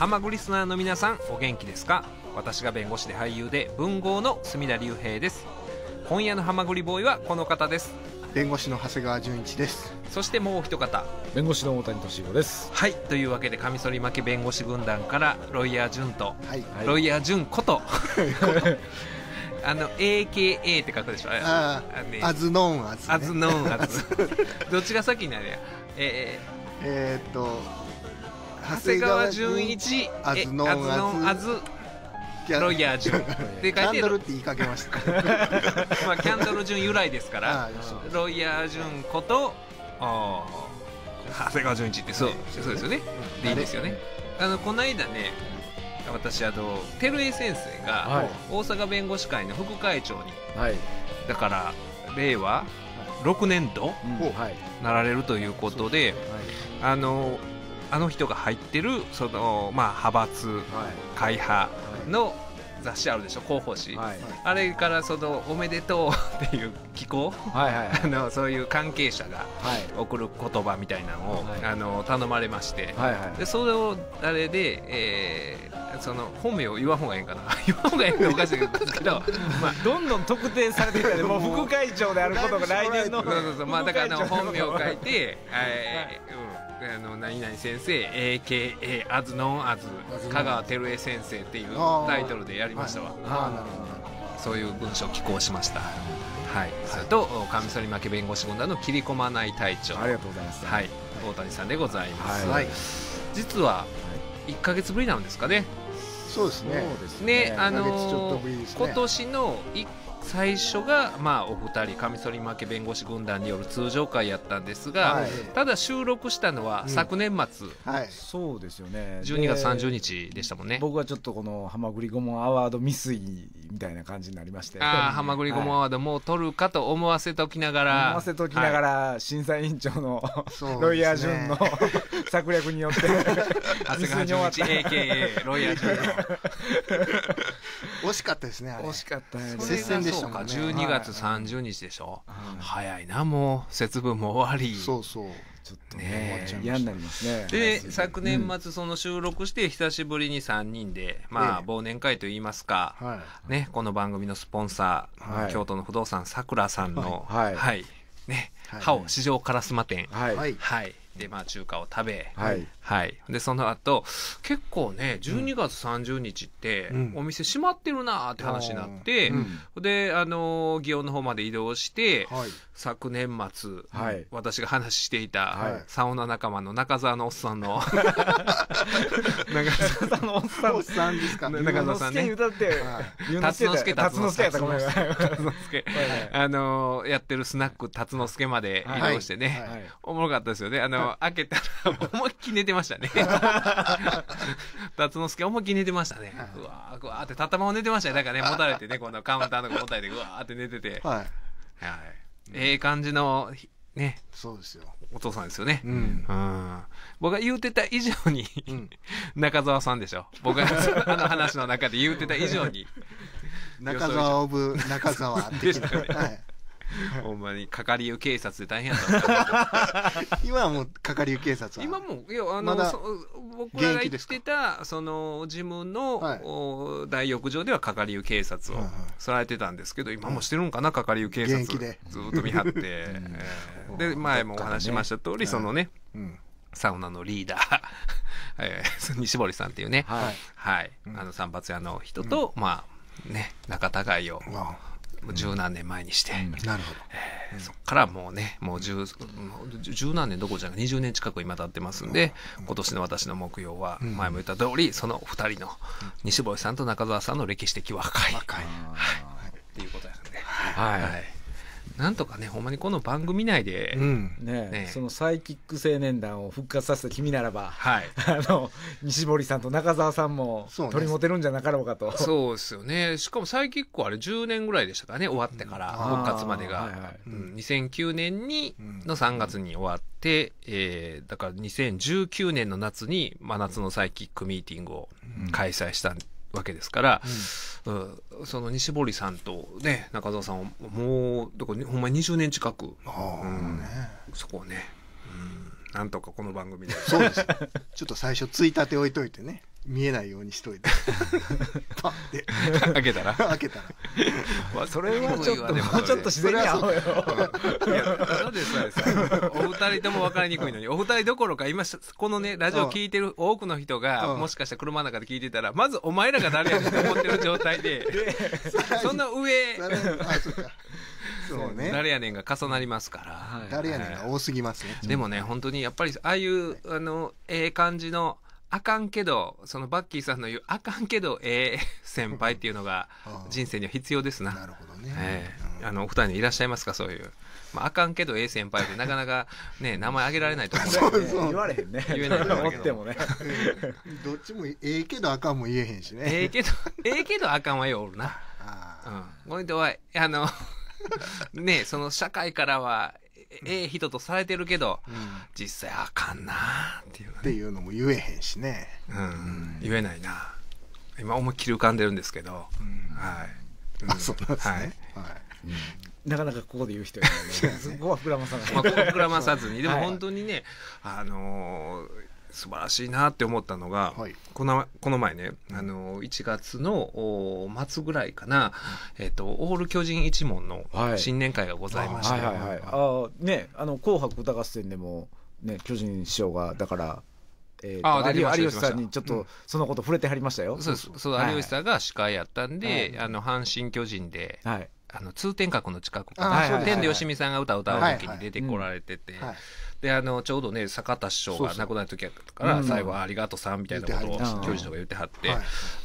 ハマグリスナーの皆さんお元気ですか私が弁護士で俳優で文豪の隅田隆平です今夜のハマグリボーイはこの方です弁護士の長谷川純一ですそしてもう一方弁護士の大谷俊彦ですはいというわけでカミソリ負け弁護士軍団からロイヤー純と、はい、ロイヤー純こと あの AKA って書くでしょああ、ね、アズノンアズ、ね、アズノンアズどっちが先になるやえー、えー、っと長谷川純一アズノンアズロイヤー順て書いてるって言いかけました まあキャンドル順由来ですからロイヤー順こと長谷川純一ってそうそうですよねでいいですよねあのこの間ね私あの照井先生がはい、大阪弁護士会の副会長に、はい、だから令和6年度、はい、なられるということで、はい、あのあの人が入ってるその、まあ、派閥、会派の雑誌あるでしょ広報誌、はい、あれからその「おめでとう 」っていう機構、はいはい、あ のそういう関係者が送る言葉みたいなのを、はい、あの頼まれまして、はいはい、でそれをあれで、えー、その本名を言わん方がいいんかな 言わん方がいいんおかしいですけど、まあ、どんどん特定されていっでも副会長であることが来年のそうそうそうまあだからの本名を書いて、はい、うんあの何々先生 AKA as ノン o w 香川照江先生っていうタイトルでやりましたわ、そういう文章を寄稿しましたはい、それとカミソリ負け弁護士軍団の切り込まない隊長ありがとうございます、はい、大谷さんでございます、はい、実は1か月ぶりなんですかねそうですねね、あのね、今年の1最初が、まあ、お二人カミソリ負け弁護士軍団による通常会やったんですが、はい、ただ収録したのは昨年末、うん、はい、そうですよね12月30日でしたもんね僕はちょっとこの「はまぐりごもアワード未遂」みたいな感じになりましてああはまぐりごもアワードもう取るかと思わせときながら、はい、思わせときながら、はい、審査委員長の、ね、ロイヤー潤の 策略によって長谷川潤一 AKA ロイヤー潤の 惜しかったですね惜しかったね接戦でしたもんね月三十日でしょ、はい、早いなもう節分も終わりそうそうちょっとね嫌になりますねで昨年末その収録して久しぶりに三人で、まあ忘年会と言いますか、ね、この番組のスポンサー、はい、京都の不動産さくらさんのはい、ね、は歯を市場カラスマ店はい、はいでまあ中華を食べ、はい、はい、でその後結構ね12月30日って、お店閉まってるなーって話になって、うん、であの祇園の方まで移動して、はい、昨年末、はい、私が話していた、はい、サウナ仲間の中澤のおっさんの 中澤さんのおっさんですか中澤さんね歌って辰之助辰之助辰之助あのやってるスナック辰之助まで移動してね、はいおもろかったですよねあのの、開けたら、思いっきり寝てましたね。辰之助、思いっきり寝てましたね。うわー、うわーって、たたまを寝てましたね。なんかね、持たれてね、このカウンターとかもたれて、うわーって寝てて。はい。はい。ええ感じの、ね。そうですよ。お父さんですよね。うん。僕が言うてた以上に、中澤さんでしょ。僕が あの話の中で言うてた以上に。中澤オブ中澤でしたね。はい。ほんまに係り警察で大変やった 今はもう係り警察は今もいやあの、ま、僕らが行ってたその事務の、はい、大浴場では係り警察をされてたんですけど、はい今もしてるんかな係り警察ずっと見張って、え ー、で前もお話しました通り、ね、そのね、はいうんサウナのリーダー えー、西堀さんっていうね、はい、はい、あの散髪屋の人と、うん、まあね、仲違いを、十何年前にして、なるほど、えー、そこからもうねもう十十何年どころじゃなく20年近く今経ってますんで、今年の私の目標は、前も言った通りその2人の西堀さんと中澤さんの歴史的和解。和解はい、っていうことやね。はい、はいなんとかねほんまにこの番組内で、うんねね、そのサイキック青年団を復活させた君ならば、はい、あの西堀さんと中澤さんも取り持てるんじゃなかろうかとそうですよねしかもサイキックはあれ10年ぐらいでしたからね終わってから復活までが、はいはいうん、2009年にの3月に終わって、うん、えー、だから2019年の夏に真夏のサイキックミーティングを開催したわけですから、うんその西堀さんと、ね、中澤さんをもうどこほんまに20年近く、あうんね、そこをね、うん、なんとかこの番組でそうですちょっと最初ついたて置いといてね見えないようにしといて パッて開けたら開けたら まあそれはちょっともうちょっと自然に会おうよそうですさお二人とも分かりにくいのに お二人どころか今このねラジオ聞いてる多くの人がもしかしたら車の中で聞いてたらまずお前らが誰やねんと思ってる状態でそんな上そうね、誰やねんが重なりますから、はい、誰やねんが多すぎますね、でもね本当にやっぱりああいう、あのええ感じのあかんけど、そのバッキーさんの言う、あかんけど、ええー、先輩っていうのが人生には必要ですな。なるほどね。えー、あの、お二人にいらっしゃいますか、そういう。まあ、あかんけど、ええ先輩ってなかなかね、名前挙げられないと思う、ね。そう言われへんね。言えないと思ってもね。どっちもええけどあかんも言えへんしね。ええけど、ええけどあかんはよおるな。うん。このとは、あの、ね、その社会からは、ええ人とされてるけど、うん、実際あかんなっていう、ね、っていうのも言えへんしね、うん、うん、言えないな今思いっきり浮かんでるんですけど、はい、あそうなんですね、はい、はいなかなかここで言う人いないね そこは膨らまさない、まあ、膨らまさずに でも本当にね、あのー素晴らしいなって思ったのが、はい、このこの前ねあの1月の末ぐらいかな、えっとオール巨人一門の新年会がございまして、ねあの紅白歌合戦でもね巨人師匠がだからえー、有吉さんにちょっとそのこと触れてはりましたよ。そうそう、有吉さんが司会やったんで、あの阪神・巨人で、あの通天閣の近くかな、天で吉見さんが歌を歌う時に出てこられてて。であのちょうどね坂田師匠が亡くなる時やから最後は「ありがとうさん」みたいなことを教授とか言ってはって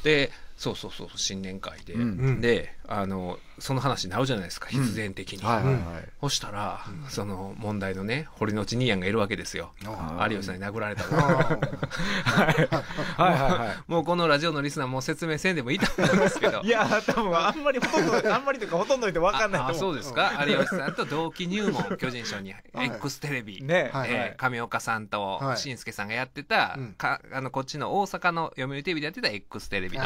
でそうそうそう新年会で、うん、であのその話になるじゃないですか必然的に、はいはいはい、そしたら、うん、その問題のね堀之内兄やんがいるわけですよ有吉さんに殴られた はいもうこのラジオのリスナーも説明せんでもいいと思うんですけどいや多分あんまりほとんどあんまりというかほとんどいて分かんないと思うそうですか有吉さんと同期入門巨人賞に X テレビ、ねえー、上岡さんと紳助さんがやってた、かあのこっちの大阪の読売テレビでやってた X テレビの。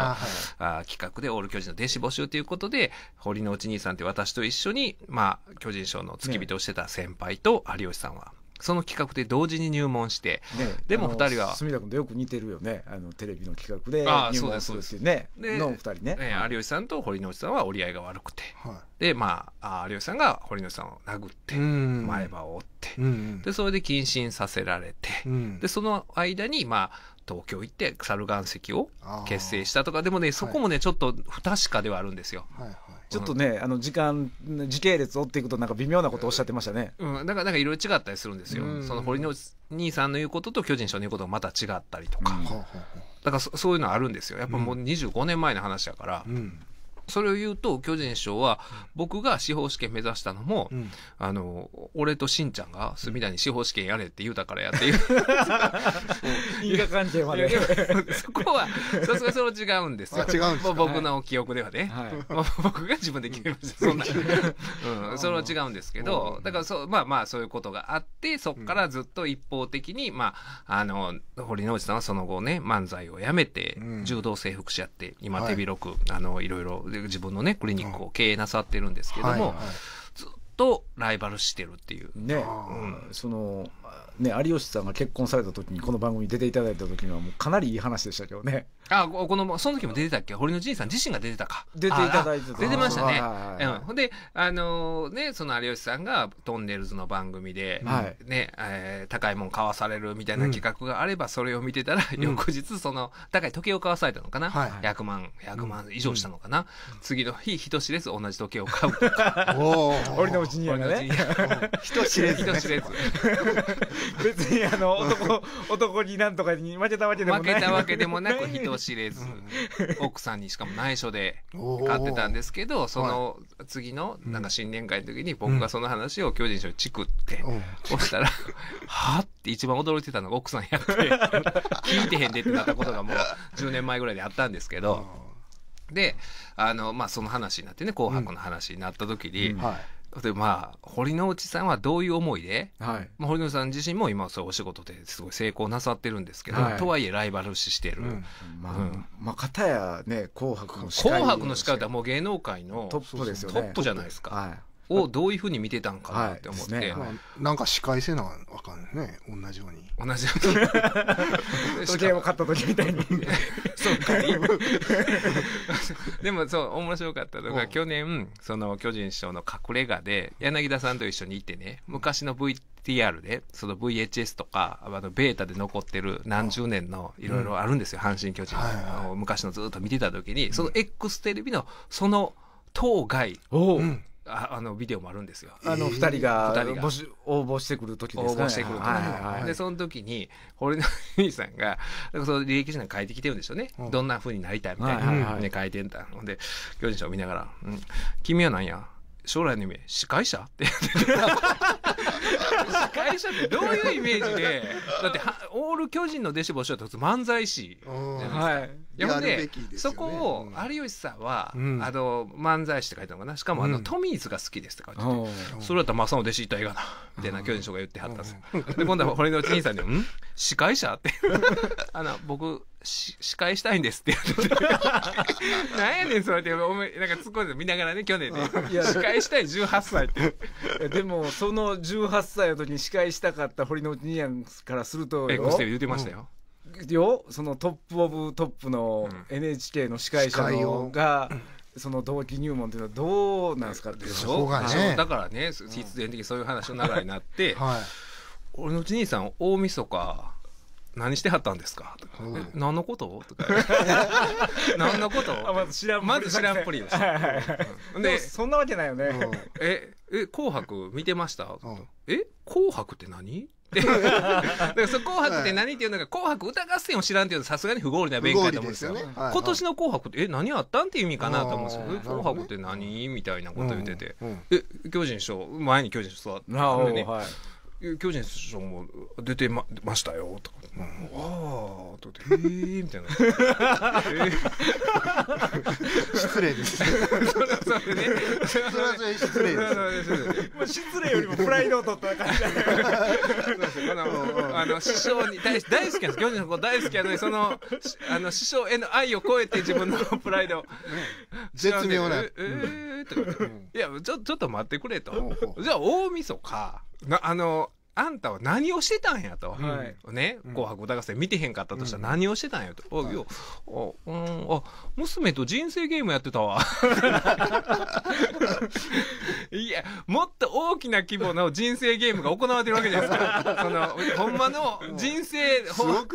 あ企画でオール巨人の弟子募集ということで、堀之内兄さんって私と一緒に、まあ、巨人賞の付き人をしてた先輩と有吉さんは。その企画で同時に入門して、ね、でも二人は住田君とよく似てるよねあのテレビの企画で入門するっていうねの二人ね、で、有吉さんと堀之内さんは折り合いが悪くて、はい、でまあ有吉さんが堀之内さんを殴って前歯を折って、でそれで謹慎させられて、でその間にまあ東京行って猿岩石を結成したとかでもねそこもね、はい、ちょっと不確かではあるんですよ。はいはい、ちょっとね、うん、あの時間時系列を追っていくとなんか微妙なことおっしゃってましたね。うん、うん、だからなんかいろいろ違ったりするんですよ。その堀之兄さんの言うことと巨人賞の言うことがまた違ったりとか。だからそういうのあるんですよ。やっぱもう25年前の話やから、うん、それを言うと巨人師匠は僕が司法試験目指したのも、うん、あの俺としんちゃんが隅田に司法試験やれって言うたからやっていう 因果関係までそこはさすがそれ違うんですよ違うんです、ま僕の記憶ではね、はい、僕が自分で決めました、そんな、うん、それは違うんですけどだからそうまあまあそういうことがあってそこからずっと一方的に、まああの堀之内さんはその後ね漫才をやめて、うん、柔道整復しやって今手広く、はい、あのいろいろで自分のね、クリニックを経営なさってるんですけども、ずっとライバルしてるっていう。ね、うん、その、ね、有吉さんが結婚された時に、この番組に出ていただいた時には、もうかなりいい話でしたけどね。あ、この、その時も出てたっけ堀之内さん自身が出てたか。出ていただいてた。出てましたね。うん。で、あのー、ね、その有吉さんがトンネルズの番組で、はい、ね、えー、高いもん買わされるみたいな企画があれば、それを見てたら、うん、翌日、その、高い時計を買わされたのかな。はいはい、100万、100万以上したのかな。うん、次の日、人知れず同じ時計を買う おお堀のうちにやね。人知れず、人知れず。別に、あの、男、男になんとかに負けたわけでもない。負けたわけでもなく、人知れず、奥さんにしかも内緒で買ってたんですけど、その次のなんか新年会の時に僕がその話を巨人賞にチクって、押したら、はって一番驚いてたのが奥さんやって、聞いてへんでってなったことがもう10年前ぐらいであったんですけど、で、あの、まあ、その話になってね、紅白の話になった時に、うんはいでまあ堀之内さんはどういう思いで、はい、まあ、堀之内さん自身も今そうお仕事ですごい成功なさってるんですけど、はい、とはいえライバル視してる、うん、まあ、うん、まあ、片やね紅白の司会紅白の司会ってもう芸能界のトップですよ、ね、トップじゃないですか、はいをどういうふうに見てたんかなって思って、はいねまあ、なんか司会せなわかんね同じように同じように 時計を買った時みたいに そうでもそう面白かったのが去年その巨人師匠の隠れ家で柳田さんと一緒にいてね昔の VTR でその VHS とかあのベータで残ってる何十年のいろいろあるんですよ、阪神・巨人、は昔のずっと見てた時にその X テレビのその当該、うああのビデオもあるんですよ。あの二人が応募してくる時ですか、ね、応募してくるはいはい、でその時に堀の兄さんがかその履歴書なんか書いてきてるんでしょうね、うん、どんなふうになりたいみたいな、はいはい、ね書いてんだほんで巨人賞見ながら「うん、君は何や将来の夢司会者?」って言って司会者ってどういうイメージでだってオール巨人の弟子募集だと漫才師じゃないですか。はいいやほでそこを有吉さんは、うん、あの漫才師って書いたのかなしかもあの、うん、トミーズが好きですって書いてて、うん、それだったらマサの弟子いたらええがなみたいな巨人が言ってはったんですよで今度は堀之内兄さんに「ん司会者?」って あの僕司会したいんですって言れて何 やねんそれっておめなんか突っ込んで見ながらね去年ね司会したい18歳ってでもその18歳の時に司会したかった堀之内兄やんからするとえックステ言ビてましたよ、よそのトップ・オブ・トップの NHK の司会者のが。その同期入門っていうのはどうなんですかでしょね、だからね必然的にそういう話の流れになって、はい、俺のうち兄さん大晦日何してはったんですか?」とか、ね、何のこと?」とか「何のこと?」まず知らんまず知らんぷりでした。でそんなわけないよね、ええ紅白見てました?」え紅白って何?」だからそ紅白って何っていうのが、紅白歌合戦を知らんっていうのはさすがに不合理な弁解だと思うんですよ。すよねはいはい、今年の紅白って、え、何あったんっていう意味かなと思うんですよ。ね、紅白って何みたいなこと言ってて。うんうん、え、巨人師匠、前に巨人師匠座って巨人師匠も出てまましたよとか、うん、ああとかえー、みたいな、えー、失礼です それそれね失礼です。失礼よりもプライドを取った感じだそうですあの、師匠に大大好きなんです。巨人の子大好きなのに、その、あの、師匠への愛を超えて自分のプライドを。絶妙な。えー、といや、ちょ、ちょっと待ってくれと。じゃあ、大晦日か。な、あの、あんたは何をしてたんやと、はい、ね、紅白歌合戦見てへんかったとしたら何をしてたんやと、うん、あ、よ、あ、うん、あ、娘と人生ゲームやってたわ。いや、もっと大きな規模の人生ゲームが行われてるわけじゃないですか。その、ほんまの人生、ほんま、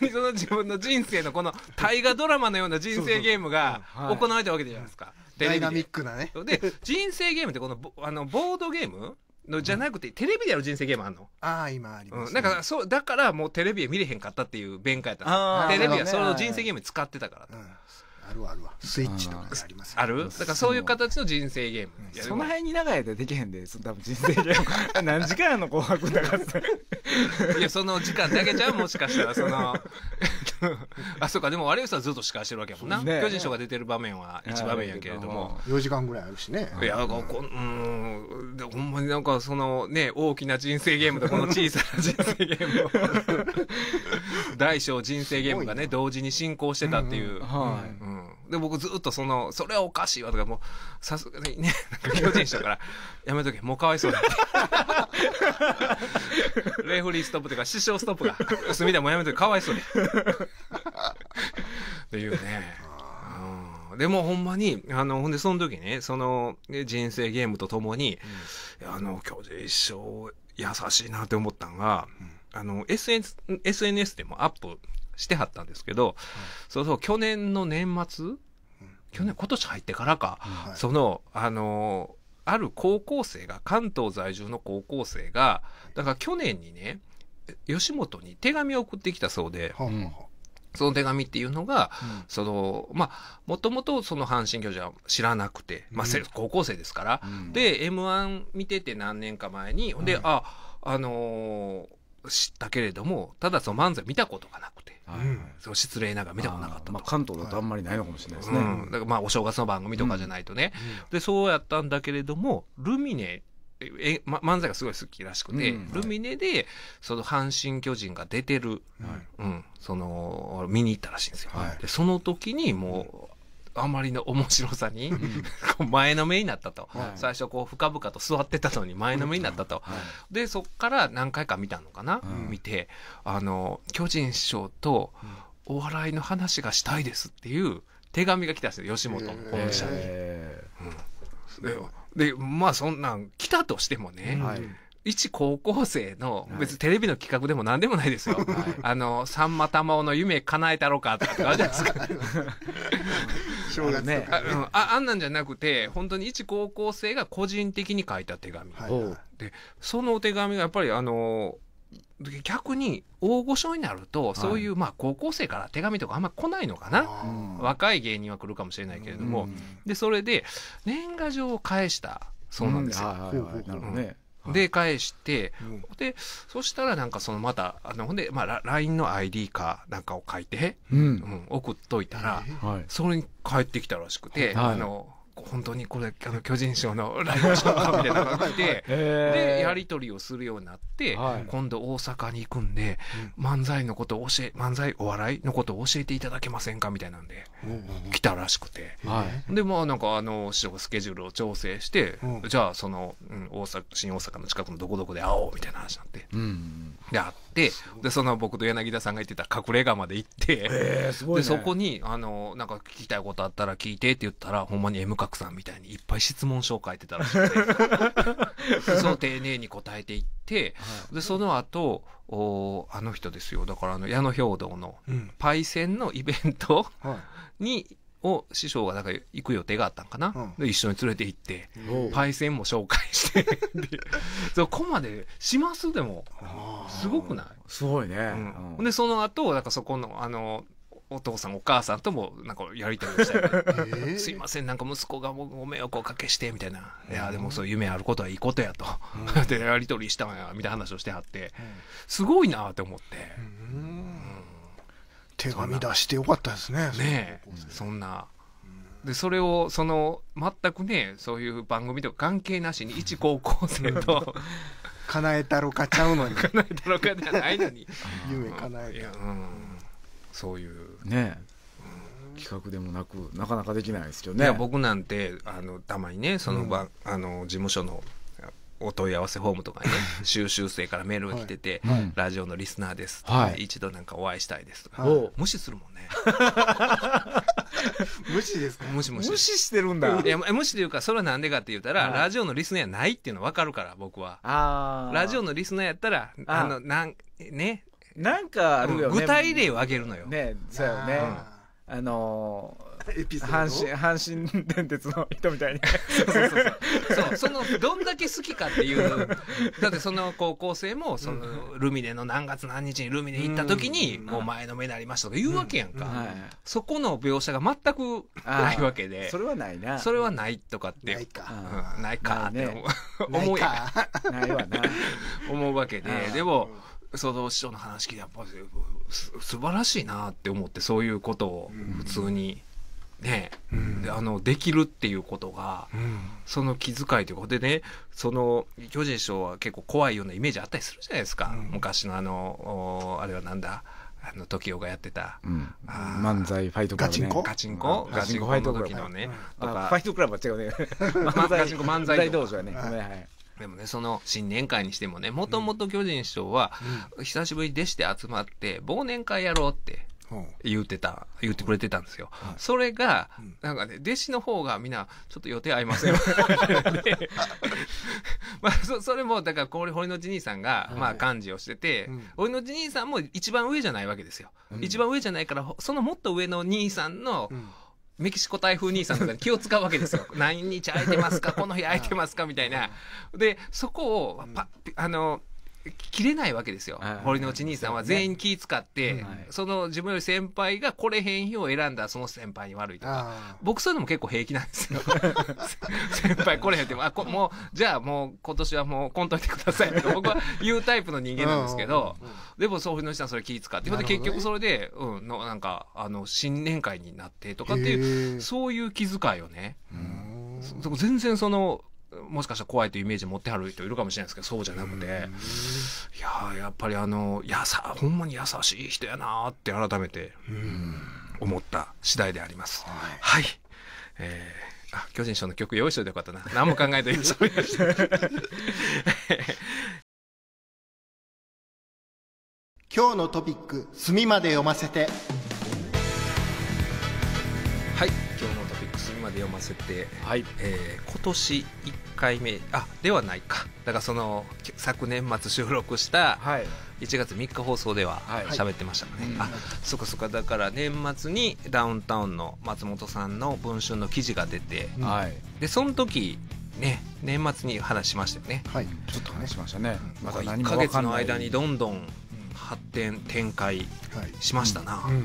にその自分の人生のこの大河ドラマのような人生ゲームが行われてるわけじゃないですか。ダイナミックなね。で、人生ゲームってこの、あの、ボードゲームのじゃなくて、テレビでやる人生ゲームあんの、ああ、今あります、うん、ねなんかそうだからもうテレビで見れへんかったっていう弁解やったテレビはその人生ゲーム使ってたから、うんあるあるわスイッチとかありますあるだからそういう形の人生ゲームその辺に長い間できへんでそ多分人生ゲーム 何時間やの紅白いやその時間だけじゃもしかしたらその あそうかでも悪いさはずっと司会してるわけやもんな、巨人賞が出てる場面は1場面やけれども4時間ぐらいあるしねいやこうんほんまになんかそのね大きな人生ゲームとこの小さな人生ゲームを大小人生ゲームがね同時に進行してたっていう、うんうん、はい、うん、で僕ずっとその「それはおかしいわ」とかもうさすがにねなんか巨人したから「やめとけもうかわいそうだ」レフリーストップというか師匠ストップが「みだもやめとけかわいそうだ」っていうね。うん、でもほんまに、あの、ほんでその時ね、その人生ゲームとともに、うん、あの、巨人一生優しいなって思ったんが、うんあの、SNS、SNS でもアップしてはったんですけど、そうそう、去年の年末、去年、今年入ってからか、その、あの、ある高校生が、関東在住の高校生が、だから去年にね、吉本に手紙を送ってきたそうで、その手紙っていうのが、うん、その、まあ、もともとその阪神教授は知らなくて、まあ、高校生ですから、うん、で、M1 見てて何年か前に、ほんで、はい、あ、あのー知ったけれどもただその漫才見たことがなくて、はいはい、その失礼ながら見たことなかったまあ、関東だとあんまりないのかもしれないですね、うん、だからまあお正月の番組とかじゃないとね、うん、でそうやったんだけれどもルミネえ、ま、漫才がすごい好きらしくて、うんはい、ルミネでその阪神・巨人が出てる、はい、うん、その見に行ったらしいんですよ、はい、でその時にもあまりの面白さに、う 前のめになったと、は最初こう深々と座ってたのに前のめになったと、でそっから何回か見たのかな、うん、見てあの巨人師匠とお笑いの話がしたいですっていう手紙が来たんですよ吉本の本社に。えでまあそんなん来たとしてもね、うん、一高校生の、別にテレビの企画でも何でもないですよ。はい、あの、さんままおの夢叶えたろかとかあるじゃないですか。正月ねあ、うん、ああんなんじゃなくて本当に一高校生が個人的に書いた手紙、はいはい、でそのお手紙がやっぱりあの逆に大御所になるとそういう、はい、まあ高校生から手紙とかあんま来ないのかな、若い芸人は来るかもしれないけれども、でそれで年賀状を返したそうなんですよ。なるほどね、うんで返して、うん、でそしたらなんかそのまたあのほんで、まあ、LINE の ID かなんかを書いて、うん、うん、送っといたら、えー、それに返ってきたらしくて、はい、あの本当にこれあの巨人賞の ショーかみたいな感じ ででやり取りをするようになって、はい、今度大阪に行くんで、うん、漫才のことを教え漫才お笑いのことを教えていただけませんかみたいなんで、うん、来たらしくて、はい、でまあなんかあの師匠がスケジュールを調整して、うん、じゃあその、うん、大阪新大阪の近くのどこどこで会おうみたいな話になって、うんあってでその僕と柳田さんが言ってた隠れ家まで行って、えーね、でそこにあのなんか聞きたいことあったら聞いてって言ったらほんまに M 角さんみたいにいっぱい質問書を書いてたらしくて そう丁寧に答えていって、はい、でその後おあの人ですよだからあの矢野兵道のパイセンのイベントにを師匠がなんか行く予定があったんかな、うん、一緒に連れて行ってパイセンも紹介して そこまでしますでもすごくないすごいね、うんうん、でその後なんかそこのあのお父さんお母さんともなんかやり取りしたり えー、すいませんなんか息子がご迷惑をおかけしてみたいな、いやでもそう夢あることはいいことやと、でやり取りしたんやみたいな話をしてはって、すごいなって思って。手紙出してよかったですねねそんなでそれをその全くねそういう番組とか関係なしに一高校生と 叶えたろかちゃうのに叶えたろかじゃないのに 夢叶えた、うん、そういうね企画でもなくなかなかできないですけどね僕なんてあのたまにねその、うん、あの事務所のお問い合わせフォームとかにね 収集生からメールが来てて、はいはい、ラジオのリスナーです」はい、一度なんかお会いしたいです」とか、無視するもんね。無視ですか無視無視無視してるんだいや無視というかそれはなんでかって言ったら、ラジオのリスナーやないっていうの分かるから僕はあラジオのリスナーやったらあのなんねなんかあるよね、具体例を挙げるのよねそうよね、あのー エピソード阪神阪神電鉄の人みたいにそうそうそのどんだけ好きかっていう だってその高校生もその、ルミネの何月何日にルミネ行った時に、もう前のめでなりましたとか言うわけやんか、はい、そこの描写が全くないわけでそれはないなそれはないとかってないか、うん、ないかって思うやんないわな 思うわけででも、その師匠の話聞いてやっぱ素晴らしいなって思ってそういうことを普通にね、うん、あのできるっていうことが、うん、その気遣いということでねその巨人師匠は結構怖いようなイメージあったりするじゃないですか、うん、昔のあのあれはなんだあの時 o がやってた、うん、漫才ファイトクラブ、ね、ガチンコガチンコガチンコファイトクラブのね、とかファイトクラブは違うね ガチンコ漫才道場やね、はいはいでもね、その新年会にしてもね、もともと巨人師匠は、久しぶりに弟子で集まって、忘年会やろうって言うてた、言ってくれてたんですよ。はい、それが、なんかね、弟子の方がみんな、ちょっと予定合いません まあそ、それも、だから、こ堀のじ兄さんが、はい、まあ、幹事をしてて、うん、堀之内兄さんも一番上じゃないわけですよ。うん、一番上じゃないから、そのもっと上の兄さんの、うんメキシコ台風兄さんとかに気を使うわけですよ。何日空いてますかこの日空いてますかみたいな。で、そこを、パあの、切れないわけですよ。堀之内兄さんは全員気使って、その自分より先輩がこれへん日を選んだその先輩に悪いとか、僕そういうのも結構平気なんですよ。先輩これへんって、あこもう、じゃあもう今年はもうこんといてくださいと 僕は言うタイプの人間なんですけど、でもそう堀之内さんそれ気使って、ね、結局それで、うん、のなんか、あの、新年会になってとかっていう、そういう気遣いをね、全然その、もしかしたら怖いというイメージ持ってはる人いるかもしれないですけどそうじゃなくていややっぱりあのやさほんまに優しい人やなって改めて思った次第であります。はい、はい、えーあ、巨人賞の曲用意しといてよかったな。何も考えていました。今日のトピック、墨まで読ませて。はい、読ませて、はい、えー、今年1回目あではないかだからその昨年末収録した1月3日放送では喋ってましたかね、はい、あそこそこだから年末にダウンタウンの松本さんの「文春」の記事が出て、はい、でその時ね年末に話しましたよねはいちょっと話しましたね、まだ何か月の間にどんどん発展展開しましたな、うん、うん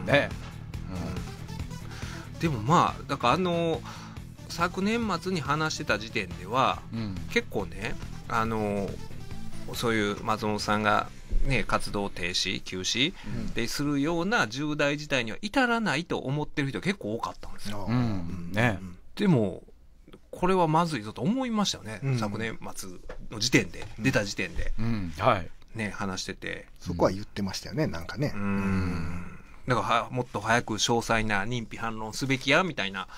うん、ね、うんでもまあだからあの昨年末に話してた時点では、うん、結構ねあのそういう松本さんが、ね、活動停止休止、うん、でするような重大事態には至らないと思ってる人結構多かったんですよ。うんね、でもこれはまずいぞと思いましたよね、昨年末の時点で出た時点で、はいね、話しててそこは言ってましたよねなんかね。うんだからもっと早く詳細な認否反論すべきやみたいな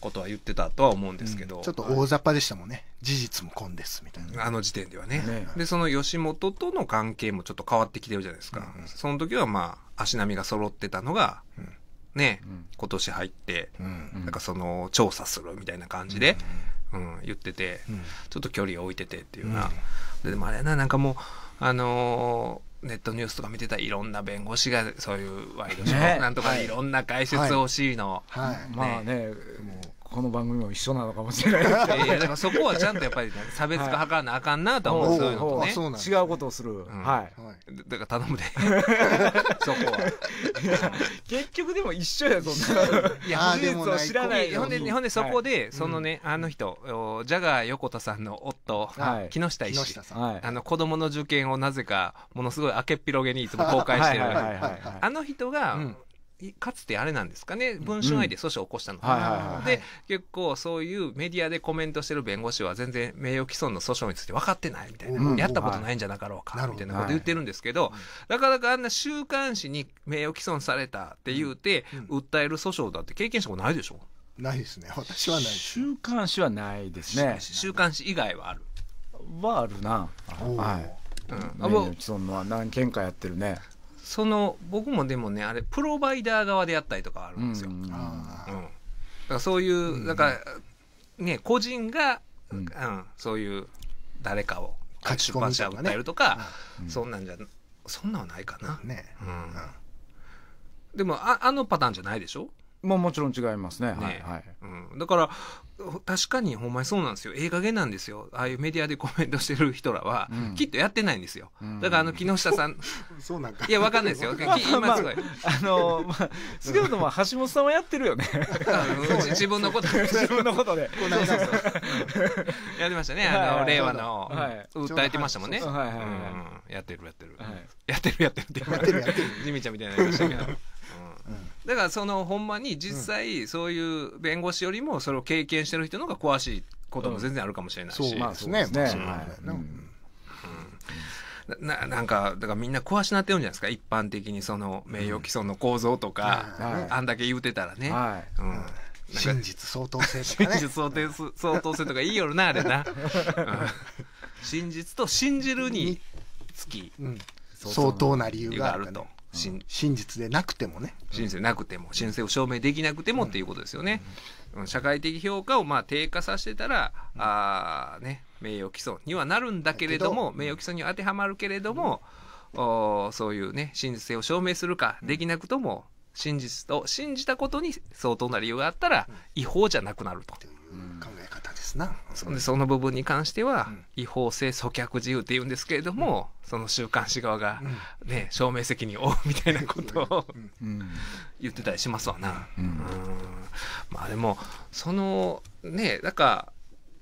ことは言ってたとは思うんですけど、うん、ちょっと大雑把でしたもんね、はい、事実もんですみたいなあの時点ではね、ね、でその吉本との関係もちょっと変わってきてるじゃないですか、うんうん、その時はまあ足並みが揃ってたのが、うんね、うん、今年入って、うん、なんかその調査するみたいな感じで、うん、うん、言ってて、ちょっと距離を置いててっていううな、でもあれななんかもうあのーネットニュースとか見てたいろんな弁護士がそういうワイドショー、ね、なんとかいろんな解説欲しいの、はい、はいね、まあねもうこの番組も一緒なのかもしれないいやだかそこはちゃんとやっぱり差別化図らなあかんなとは思う、はい、そういうのとね違うことをする、うん、はいだから頼むで そこは 結局でも一緒やそん ないや事実を知らないほんでほんでそこで、はい、そのね、うん、あの人ジャガー横田さんの夫、はい、木下医師あの子供の受験をなぜかものすごい明けっぴろげにいつも公開してるあの人が、うんかつてあれなんですかね文春愛で訴訟を起こしたのかな、で結構そういうメディアでコメントしてる弁護士は全然名誉毀損の訴訟について分かってないみたいな、うん、やったことないんじゃなかろうか、みたいなこと言ってるんですけど、はい、なかなかあんな週刊誌に名誉毀損されたって言うて、うん、訴える訴訟だって経験したことないでしょないですね私はない週刊誌はないですね週刊誌以外はあるはあるなはいうん、名誉毀損の何件かやってるねその僕もでもねあれプロバイダー側であったりとかあるんですよ。うん、うん、だからそういう、うん、なんかね個人が、うん、うん、そういう誰かを出版社を訴えるとか、ね、そんなんじゃそんなんはないかな。ね、でもああのパターンじゃないでしょまあもちろん違いますね。ねはい、はい、うん。だから確かにほんまにそうなんですよ。ええ加減なんですよ。ああいうメディアでコメントしてる人らは、うん、きっとやってないんですよ。うん、だからあの、木下さん。そうなんか。いや、わかんないですよ。今すごい。まあ、あのまあ、少なくとも橋本さんはやってるよね。自分のことで。自分のことで。やりましたね。あの、令和の、訴えてましたもんね。やってる、やってる。やってる、やってるジミちゃんみたいになりましたけど。だからそのほんまに実際そういう弁護士よりもそれを経験してる人の方が詳しいことも全然あるかもしれないし、そうですねななんかだからみんな詳しなってるんじゃないですか一般的にその名誉毀損の構造とか、あんだけ言うてたらね、はいうん真実相当性とか、ね、真実相当相当性とかいいよなあれな、真実と信じるにつき、相当な理由があると、真実でなくてもね真実でなくても真実を証明できなくてもっていうことですよね、社会的評価をまあ低下させてたら、うん、あね名誉毀損にはなるんだけれども名誉毀損には当てはまるけれども、うん、おそういうね真実性を証明するかできなくとも真実と信じたことに相当な理由があったら違法じゃなくなると。うん、考すなそでその部分に関しては、違法性阻却自由っていうんですけれども、その週刊誌側が、ね証明責任を負うみたいなことを、言ってたりしますわな、うんまあでもそのねだか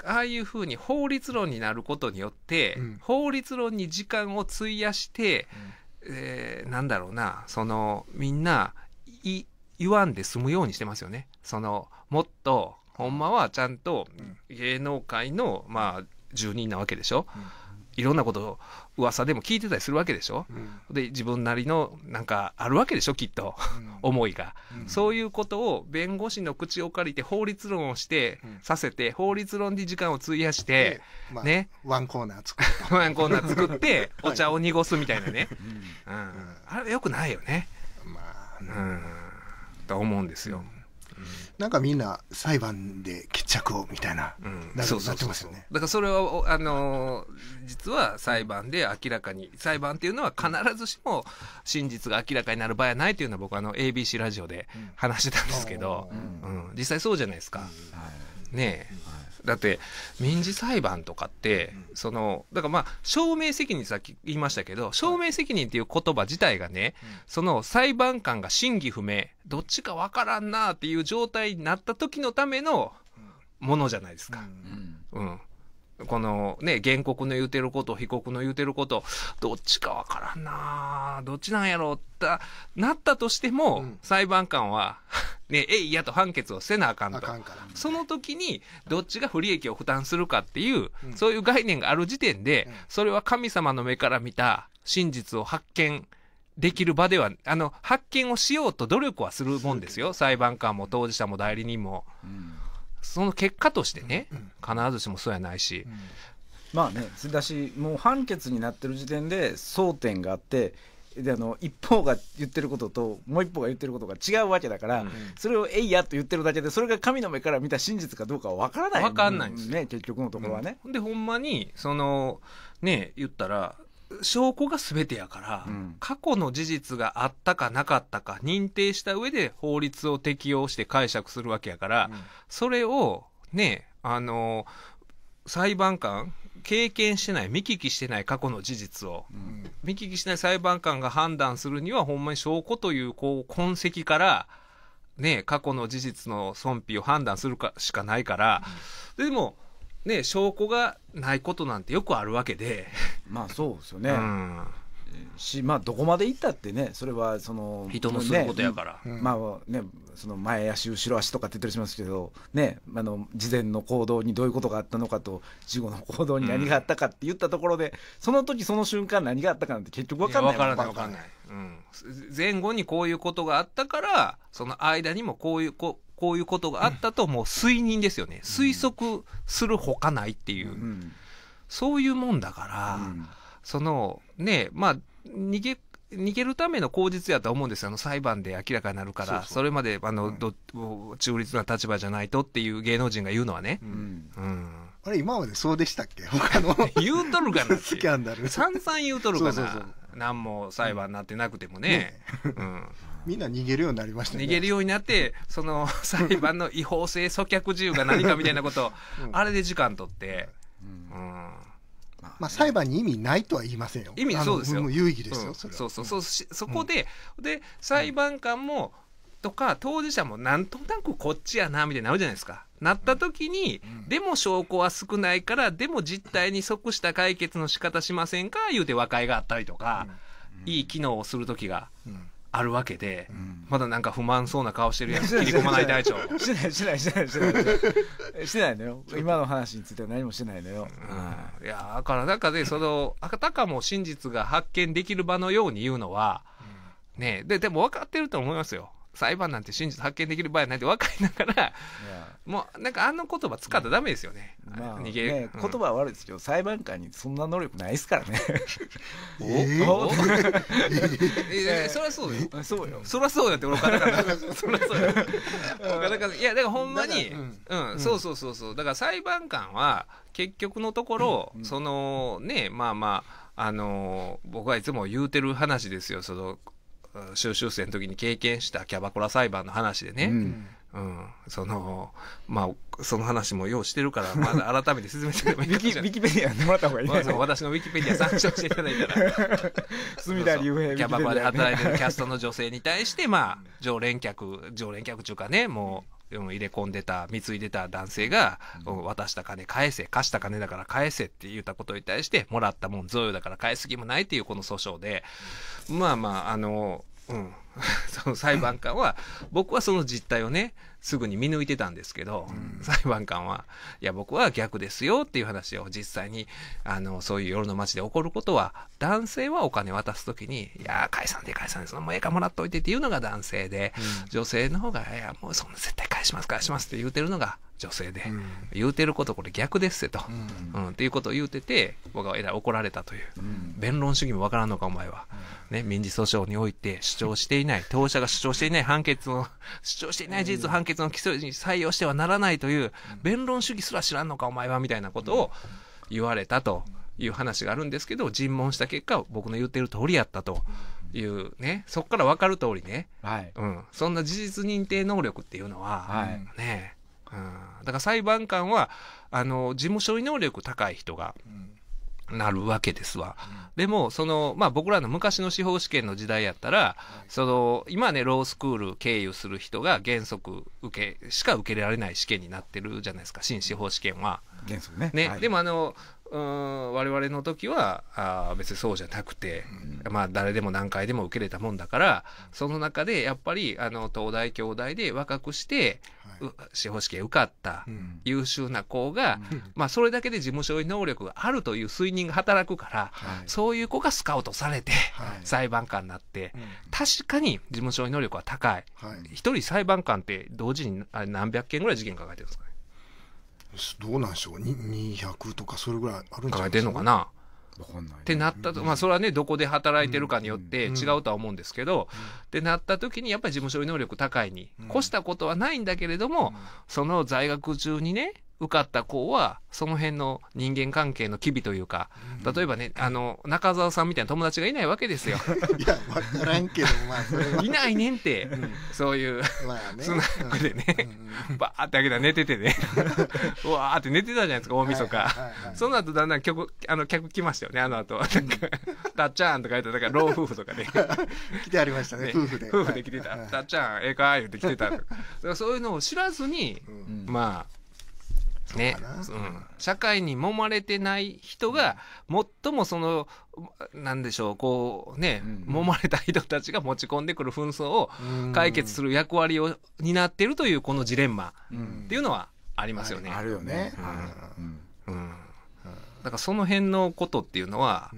らああいうふうに法律論になることによって、うん、法律論に時間を費やして、うん、えー、なんだろうなそのみんない言わんで済むようにしてますよね。そのもっとほんまはちゃんと芸能界の、まあ、住人なわけでしょ。いろんなこと噂でも聞いてたりするわけでしょ、うん、で自分なりのなんかあるわけでしょきっと、うん、思いが、うん、そういうことを弁護士の口を借りて法律論をして、させて法律論に時間を費やして、まあ、ね ワンコーナー作ってワンコーナー作ってお茶を濁すみたいなね、はい、うんあれよくないよねまあ、うんと思うんですよ、なんかみんな裁判で決着をみたいな、うん、なってますよねだからそれはあの実は裁判で明らかに裁判っていうのは必ずしも真実が明らかになる場合はないというのは僕あの ABC ラジオで話してたんですけど、うん、うん、実際そうじゃないですか、ねえ、はいだって民事裁判とかって、うん、そのだからまあ証明責任さっき言いましたけど証明責任っていう言葉自体がね、うん、その裁判官が真偽不明どっちか分からんなっていう状態になった時のためのものじゃないですか。うん、うんこのね、原告の言うてること、被告の言うてること、どっちかわからんなどっちなんやろってなったとしても、うん、裁判官は ね、えいやと判決をせなあかんと。んその時に、どっちが不利益を負担するかっていう、うん、そういう概念がある時点で、うん、それは神様の目から見た真実を発見できる場では、あの、発見をしようと努力はするもんですよ。裁判官も当事者も代理人も。うんその結果としてね、必ずしもそうやないし、まあねだしもう判決になってる時点で争点があってであの一方が言ってることともう一方が言ってることが違うわけだから、うん、それを「えいや」と言ってるだけでそれが神の目から見た真実かどうかは分からないわかんないんですね結局のところはね。うん、でほんまにそのね言ったら証拠が全てやから、うん、過去の事実があったかなかったか認定した上で法律を適用して解釈するわけやから、うん、それをねあの裁判官経験してない見聞きしてない過去の事実を、うん、見聞きしない裁判官が判断するにはほんまに証拠というこう痕跡からね過去の事実の損否を判断するかしかないから、でもね、証拠がないことなんてよくあるわけで。まあそうですよね。うんしまあ、どこまで行ったってね、それはその人のすることやから、ねまあね、その前足、後ろ足とかって言ったりしますけど、ね、あの事前の行動にどういうことがあったのかと、事後の行動に何があったかって言ったところで、うん、その時その瞬間、何があったかなんて結局分かんないからない、かんない、うん、前後にこういうことがあったから、その間にもこういうここういうことがあったと、もう推認ですよね、推測するほかないっていう、そういうもんだから、そのね、まあ、逃げ逃げるための口実やと思うんですよ、あの裁判で明らかになるから、それまであの、うん、ど中立な立場じゃないとっていう芸能人が言うのはね。うん、うん、あれ、今までそうでしたっけ、他の 言うとるかな スキャンダルさん言うとるかな、そうそうそうなんも裁判になってなくてもね。ねうんみんな逃げるようになりました、ね、逃げるようになってその 裁判の違法性阻却自由が何かみたいなこと、うん、あれで時間取って、うん、うん、まあ、裁判に意味ないとは言いませんよ意味そうですよ有意義ですよ、うん、そそうそうそう、そこで、で裁判官も、とか当事者もなんとなくこっちやなみたいになるじゃないですか。なった時に、でも証拠は少ないから、でも実態に即した解決の仕方しませんか言うて和解があったりとか、いい機能をする時が。うんあるわけで、うん、まだなんか不満そうな顔してるやつ 切り込まない大腸してないしてないしてないしてないしてないのよ 今の話については何もしてないのよ、うん、いやだから中でそのあたかも真実が発見できる場のように言うのは、ねででも分かってると思いますよ裁判なんて真実発見できる場合なんて若いながらもうなんかあの言葉使ったらだめですよね、まあ、逃げ、ね、言葉は悪いですけど、うん、裁判官にそんな能力ないですからね お、えお えー、そりゃそうでそうよそりゃそうだって俺岡田からそりゃそうよ岡田からいやだからほんまにうん、うん、そうそうそうそうだから裁判官は結局のところ、うんそのねまあまああの僕はいつも言うてる話ですよその修習生の時に経験したキャバコラ裁判の話でね、うんうん、その、まあ、その話もようしてるから、まだ改めて進めてもいいか ウィキペディアでもらった方がいい、ね、まあ、私のウィキペディア参照していただいたら。隅田竜兵キャババで働いてるキャストの女性に対して、まあ、常連客、常連客中かね、もう、入れ込んでた貢いでた男性が、渡した金返せ貸した金だから返せって言ったことに対してもらったもん贈与だから返す気もないっていうこの訴訟で、まあまああのうん その裁判官は僕はその実態をねすぐに見抜いてたんですけど、裁判官は、いや、僕は逆ですよっていう話を実際に、あの、そういう夜の街で起こることは、男性はお金渡すときに、いや、解散で解散で、そのもうええかもらっといてっていうのが男性で、女性の方が、いや、もうそんな絶対返します、返しますって言うてるのが女性で、うん、言うてることこれ逆ですと、うん、うん、っていうことを言うてて僕はえらい怒られたという、うん、弁論主義もわからんのかお前は、ね、民事訴訟において主張していない当事者が主張していない判決を主張していない事実判決決の基礎に採用してはならないという、弁論主義すら知らんのか、お前は、みたいなことを言われたという話があるんですけど、尋問した結果、僕の言ってる通りやったと。いうね、そこから分かる通りね、はいうん、そんな事実認定能力っていうのは、はい、ね、うん、だから裁判官はあの事務処理能力高い人が、うんなるわけですわ。でも、その、まあ僕らの昔の司法試験の時代やったら、その、今ね、ロースクール経由する人が原則受け、しか受けられない試験になってるじゃないですか、新司法試験は。原則ね。ね、はい、でもあの、うん我々の時はあ別にそうじゃなくて、うん、まあ誰でも何回でも受けれたもんだからその中でやっぱりあの東大京大で若くして司法試験受かった優秀な子が、まあ、それだけで事務所に能力があるという推認が働くから、そういう子がスカウトされて、裁判官になって、確かに事務所に能力は高い一、人裁判官って同時にあれ何百件ぐらい事件抱えてるんですかねどうなんでしょう200とかそれぐらいあるんじゃないですか、抱えてるのかなってなったと、まあそれはねどこで働いてるかによって違うとは思うんですけど、ってなった時にやっぱり事務処理能力高いに越したことはないんだけれども、その在学中にね受かった子はその辺の人間関係の機微というか、例えばねあの中澤さんみたいな友達がいないわけですよ。いや分からんけどまあいないねんって、うん、そういうまあねスナックでね、うん、バーって開けたら寝ててね わーって寝てたじゃないですか大晦日、はいはいはい、その後だんだん曲あの客来ましたよねあの後と「たっちゃん」とか言ってだから老夫婦とかね 来てありましたね、ね、夫婦で夫婦で来てた「たっちゃんええか?」言って来てたそういうのを知らずに、うん、まあね、うん、社会に揉まれてない人が、最もその、なんでしょう、こうね、うん、揉まれた人たちが持ち込んでくる紛争を解決する役割を担ってるという、このジレンマっていうのはありますよね。あるよね。うん。だからその辺のことっていうのは、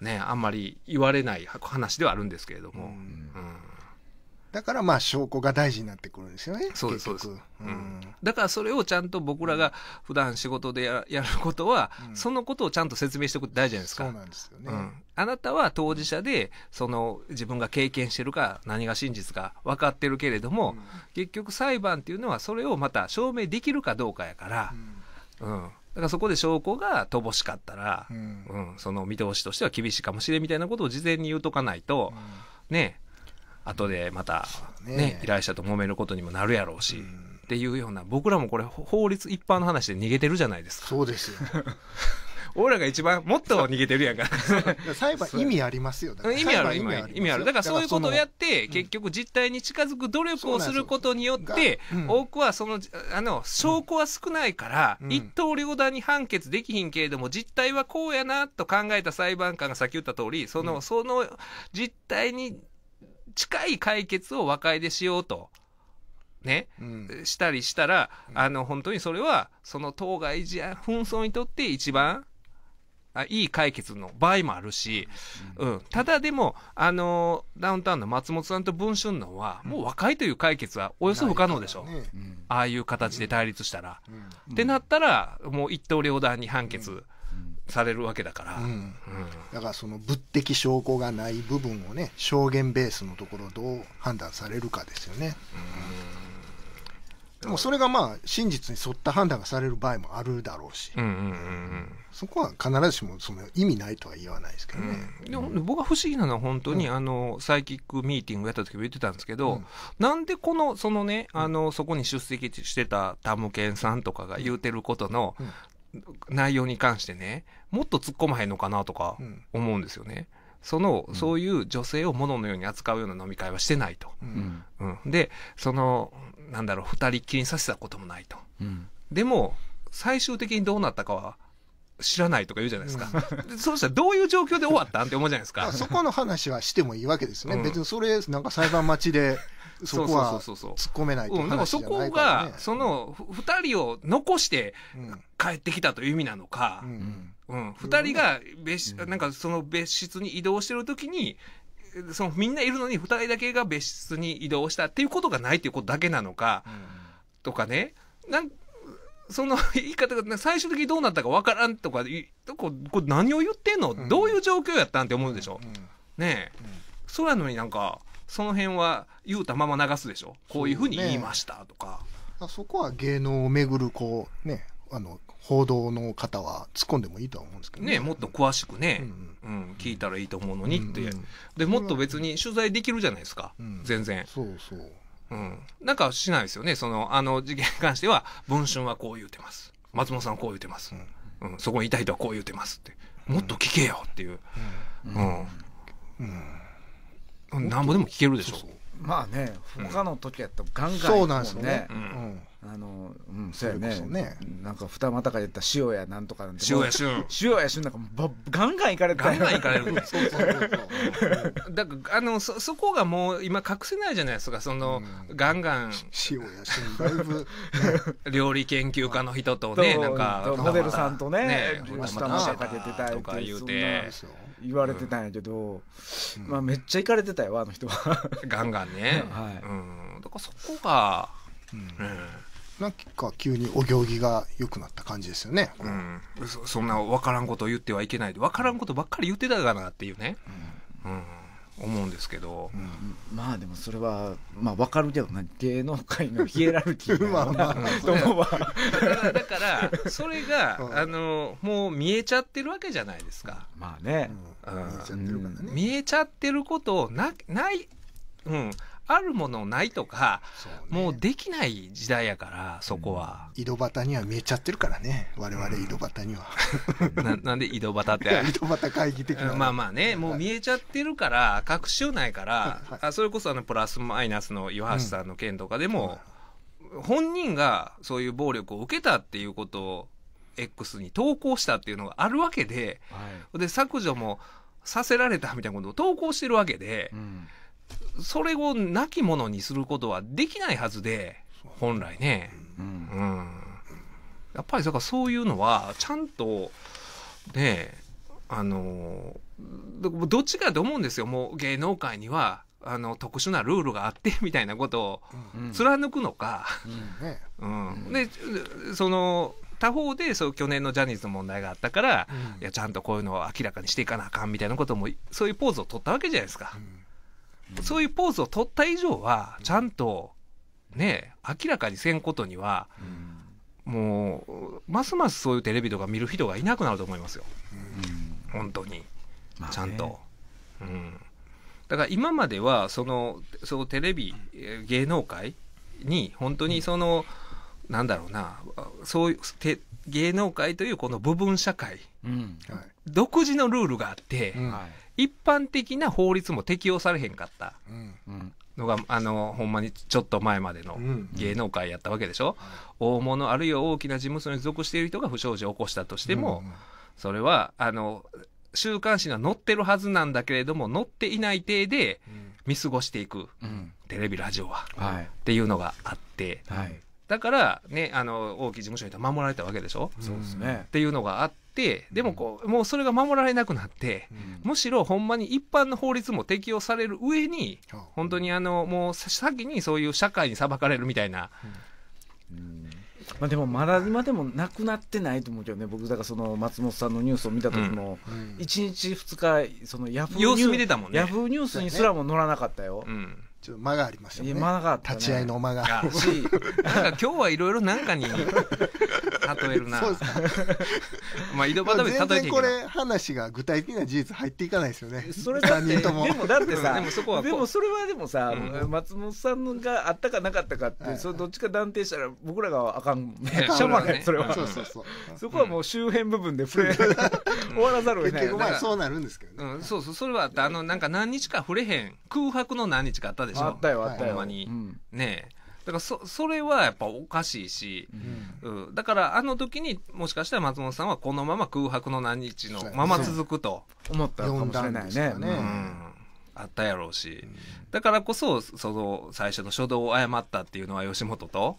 ね、あんまり言われない話ではあるんですけれども。うんだからまあ証拠が大事になってくるんですよね。そうですそうです、うん、だからそれをちゃんと僕らが普段仕事で やることは、うん、そのことをちゃんと説明しておくって大事じゃないですか。そうなんですよね、うん、あなたは当事者でその自分が経験してるか何が真実か分かってるけれども、結局裁判っていうのはそれをまた証明できるかどうかやから。うんだからそこで証拠が乏しかったら、うんその見通しとしては厳しいかもしれんみたいなことを事前に言うとかないと、ね後でまたね、ね依頼者と揉めることにもなるやろうし。うんっていうような僕らもこれ法律一般の話で逃げてるじゃないですかそうですよ 俺らが一番もっと逃げてるやんか 裁判意味ありますよ意味ある意味あるだからそういうことをやって結局実態に近づく努力をすることによって多くはそのあの証拠は少ないから一刀両断に判決できひんけれども実態はこうやなと考えた裁判官がさっき言った通りそのその実態に近い解決を和解でしようと。ね、うん、したりしたら、あの、本当にそれは、その当該事案、紛争にとって一番、あいい解決の場合もあるし、うん、ただでも、あのダウンタウンの松本さんと文春のは、もう和解という解決はおよそ不可能でしょ、ねああいう形で対立したら。ってなったら、もう一刀両断に判決されるわけだから、うん、だからその物的証拠がない部分をね証言ベースのところどう判断されるかですよね、でもそれがまあ真実に沿った判断がされる場合もあるだろうし、そこは必ずしもその意味ないとは言わないですけどね、うん、でも僕が不思議なのは本当に、あのサイキックミーティングやった時も言ってたんですけど、うん、なんでこのそのねあのそこに出席してたタムケンさんとかが言うてることの、う内容に関してねもっと突っ込まへんのかなとか思うんですよね。その、うん、そういう女性をもののように扱うような飲み会はしてないと。うんうん、で、その、なんだろう、二人っきりにさせたこともないと。でも、最終的にどうなったかは、知らないとか言うじゃないですか。うん、そうしたらどういう状況で終わったんって思うじゃないですか。そこの話はしてもいいわけですね。別にそれ、なんか裁判待ちでそこは突っ込めないとい話ないでもそこが、その2人を残して帰ってきたという意味なのか、うん、うん、2人が別、うん、なんかその別室に移動してる時に、そのみんないるのに2人だけが別室に移動したっていうことがないっていうことだけなのか、とかね、なんその言い方が最終的にどうなったかわからんとか、どここ何を言ってんの、どういう状況やったんって思うでしょ。うん、ねえ、そうやのになんか、その辺は言うたまま流すでしょこういうふうに言いましたとかそ、ね,、そこは芸能をめぐるこうねあの報道の方は突っ込んでもいいとは思うんですけどね、ね、もっと詳しくね、うん、うんうん聞いたらいいと思うのにって、うんうん、でもっと別に取材できるじゃないですか、うん、全然そうそううん、なんかしないですよねそのあの事件に関しては「文春はこう言うてます」「松本さんはこう言うてます」うんそこにいた人はこう言うてます」って「もっと聞けよ」っていう、うんうんなんぼでも聞けるでしょまあね他の時やったらガンガンそうなんですね、うんあの、うん、そうやね。ねなんか二股か言った塩やなんとかなんて。塩や旬。塩や旬なんかばガンガンいかれたガンガンいかれる。そうそうそうそう。だからあのそそこがもう今隠せないじゃないですか。その、ガンガン塩や旬だいぶ、料理研究家の人とねなんかモデルさんとねねまたまたかけてたりとか言うて。そうなんですよ。言われてたんやけど、まあ、めっちゃ行かれてたよあの人は ガンガンね、はい、うん、だからそこが、うん、なんか急にお行儀が良くなった感じですよね、うんそんな分からんことを言ってはいけない分からんことばっかり言ってたかなっていうね、うん、うん思うんですけど、うんまあでもそれはまあ分かるけどな芸能界のヒエラルキーだ からそれが、あのもう見えちゃってるわけじゃないですかまあね、見えちゃってることをなない、うん、あるものないとか、ね、もうできない時代やからそこは、うん、井戸端には見えちゃってるからね我々井戸端には、うん、ななんで井戸端って 井戸端会議的なまあまあね、もう見えちゃってるから確証ないから、はい、あそれこそあのプラスマイナスの岩橋さんの件とかでも、うん、本人がそういう暴力を受けたっていうことを X に投稿したっていうのがあるわけで、はい、で削除もさせられたみたいなことを投稿してるわけで、うん、それをなきものにすることはできないはずで、本来ね。うん。うん、やっぱり、だからそういうのは、ちゃんと、ね、あの、どっちかと思うんですよ。もう芸能界には、あの特殊なルールがあって みたいなことを貫くのか、うんうん、でその他方でそう去年のジャニーズの問題があったから、うん、いやちゃんとこういうのを明らかにしていかなあかんみたいなこともそういうポーズを取ったわけじゃないですか。うんそういうポーズを取った以上はちゃんとね明らかにせんことには、もうますますそういうテレビとか見る人がいなくなると思いますよ、ん、本当に、ちゃんと、うん、だから今まではそのそのテレビ芸能界に本当にその、なんだろうなそういうて芸能界というこの部分社会、独自のルールがあって、はい一般的な法律も適用されへんかったのが、あのほんまにちょっと前までの芸能界やったわけでしょ、大物あるいは大きな事務所に属している人が不祥事を起こしたとしても、それはあの週刊誌には載ってるはずなんだけれども載っていない体で見過ごしていく、テレビラジオは、はい、っていうのがあって、はい、だからねあの大きい事務所に守られたわけでしょそうですねっていうのがあってでもこうもうそれが守られなくなって、うん、むしろほんまに一般の法律も適用される上に、うん、本当にあのもう先にそういう社会に裁かれるみたいな。うん、うんまあ、でもまだ今でもなくなってないと思うけどね僕だからその松本さんのニュースを見た時も、う1日2日そのヤフーニュースにすらも載らなかったよ、うんちょっと間がありましたね間がた、ね、立ち合いの間がなんか今日はいろいろなんかに 例えるな まあ井戸端で例えてこれ話が具体的な事実入っていかないですよねそれだってでもだってさでもそこはでもそれはでもさ、うん、松本さんがあったかなかったかって、はい、それどっちか断定したら僕らがあかん しゃまねそれは、そうそうそうそこはもう周辺部分で触れ、終わらざるを得ない結局まあそうなるんですけどね、うん、そうそうそれはあったあのなんか何日か触れへん空白の何日かあったでしょあったよあったよほんまに、うん、ねえだからそそれはやっぱおかしいし、うん、うん、だからあの時にもしかしたら松本さんはこのまま空白の何日のまま続くと思ったかもしれないね。ねうんあったやろうし、だからこそその最初の初動を誤ったっていうのは吉本と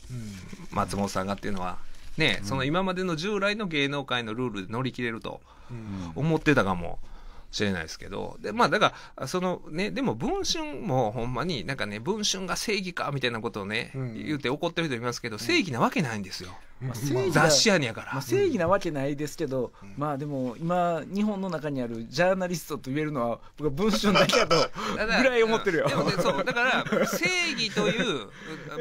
松本さんがっていうのはね、うん、その今までの従来の芸能界のルールで乗り切れると思ってたかも。うんしれないですけど、で、まあだから、そのね、でも文春もほんまになんかね、文春が正義かみたいなことをね、うん、言うて怒ってる人いますけど、正義なわけないんですよ。まあ、雑誌やねやから、まあ、正義なわけないですけど、うん、まあでも今日本の中にあるジャーナリストと言えるのは僕は文春だけやと ぐらい思ってるよでもそうだから正義という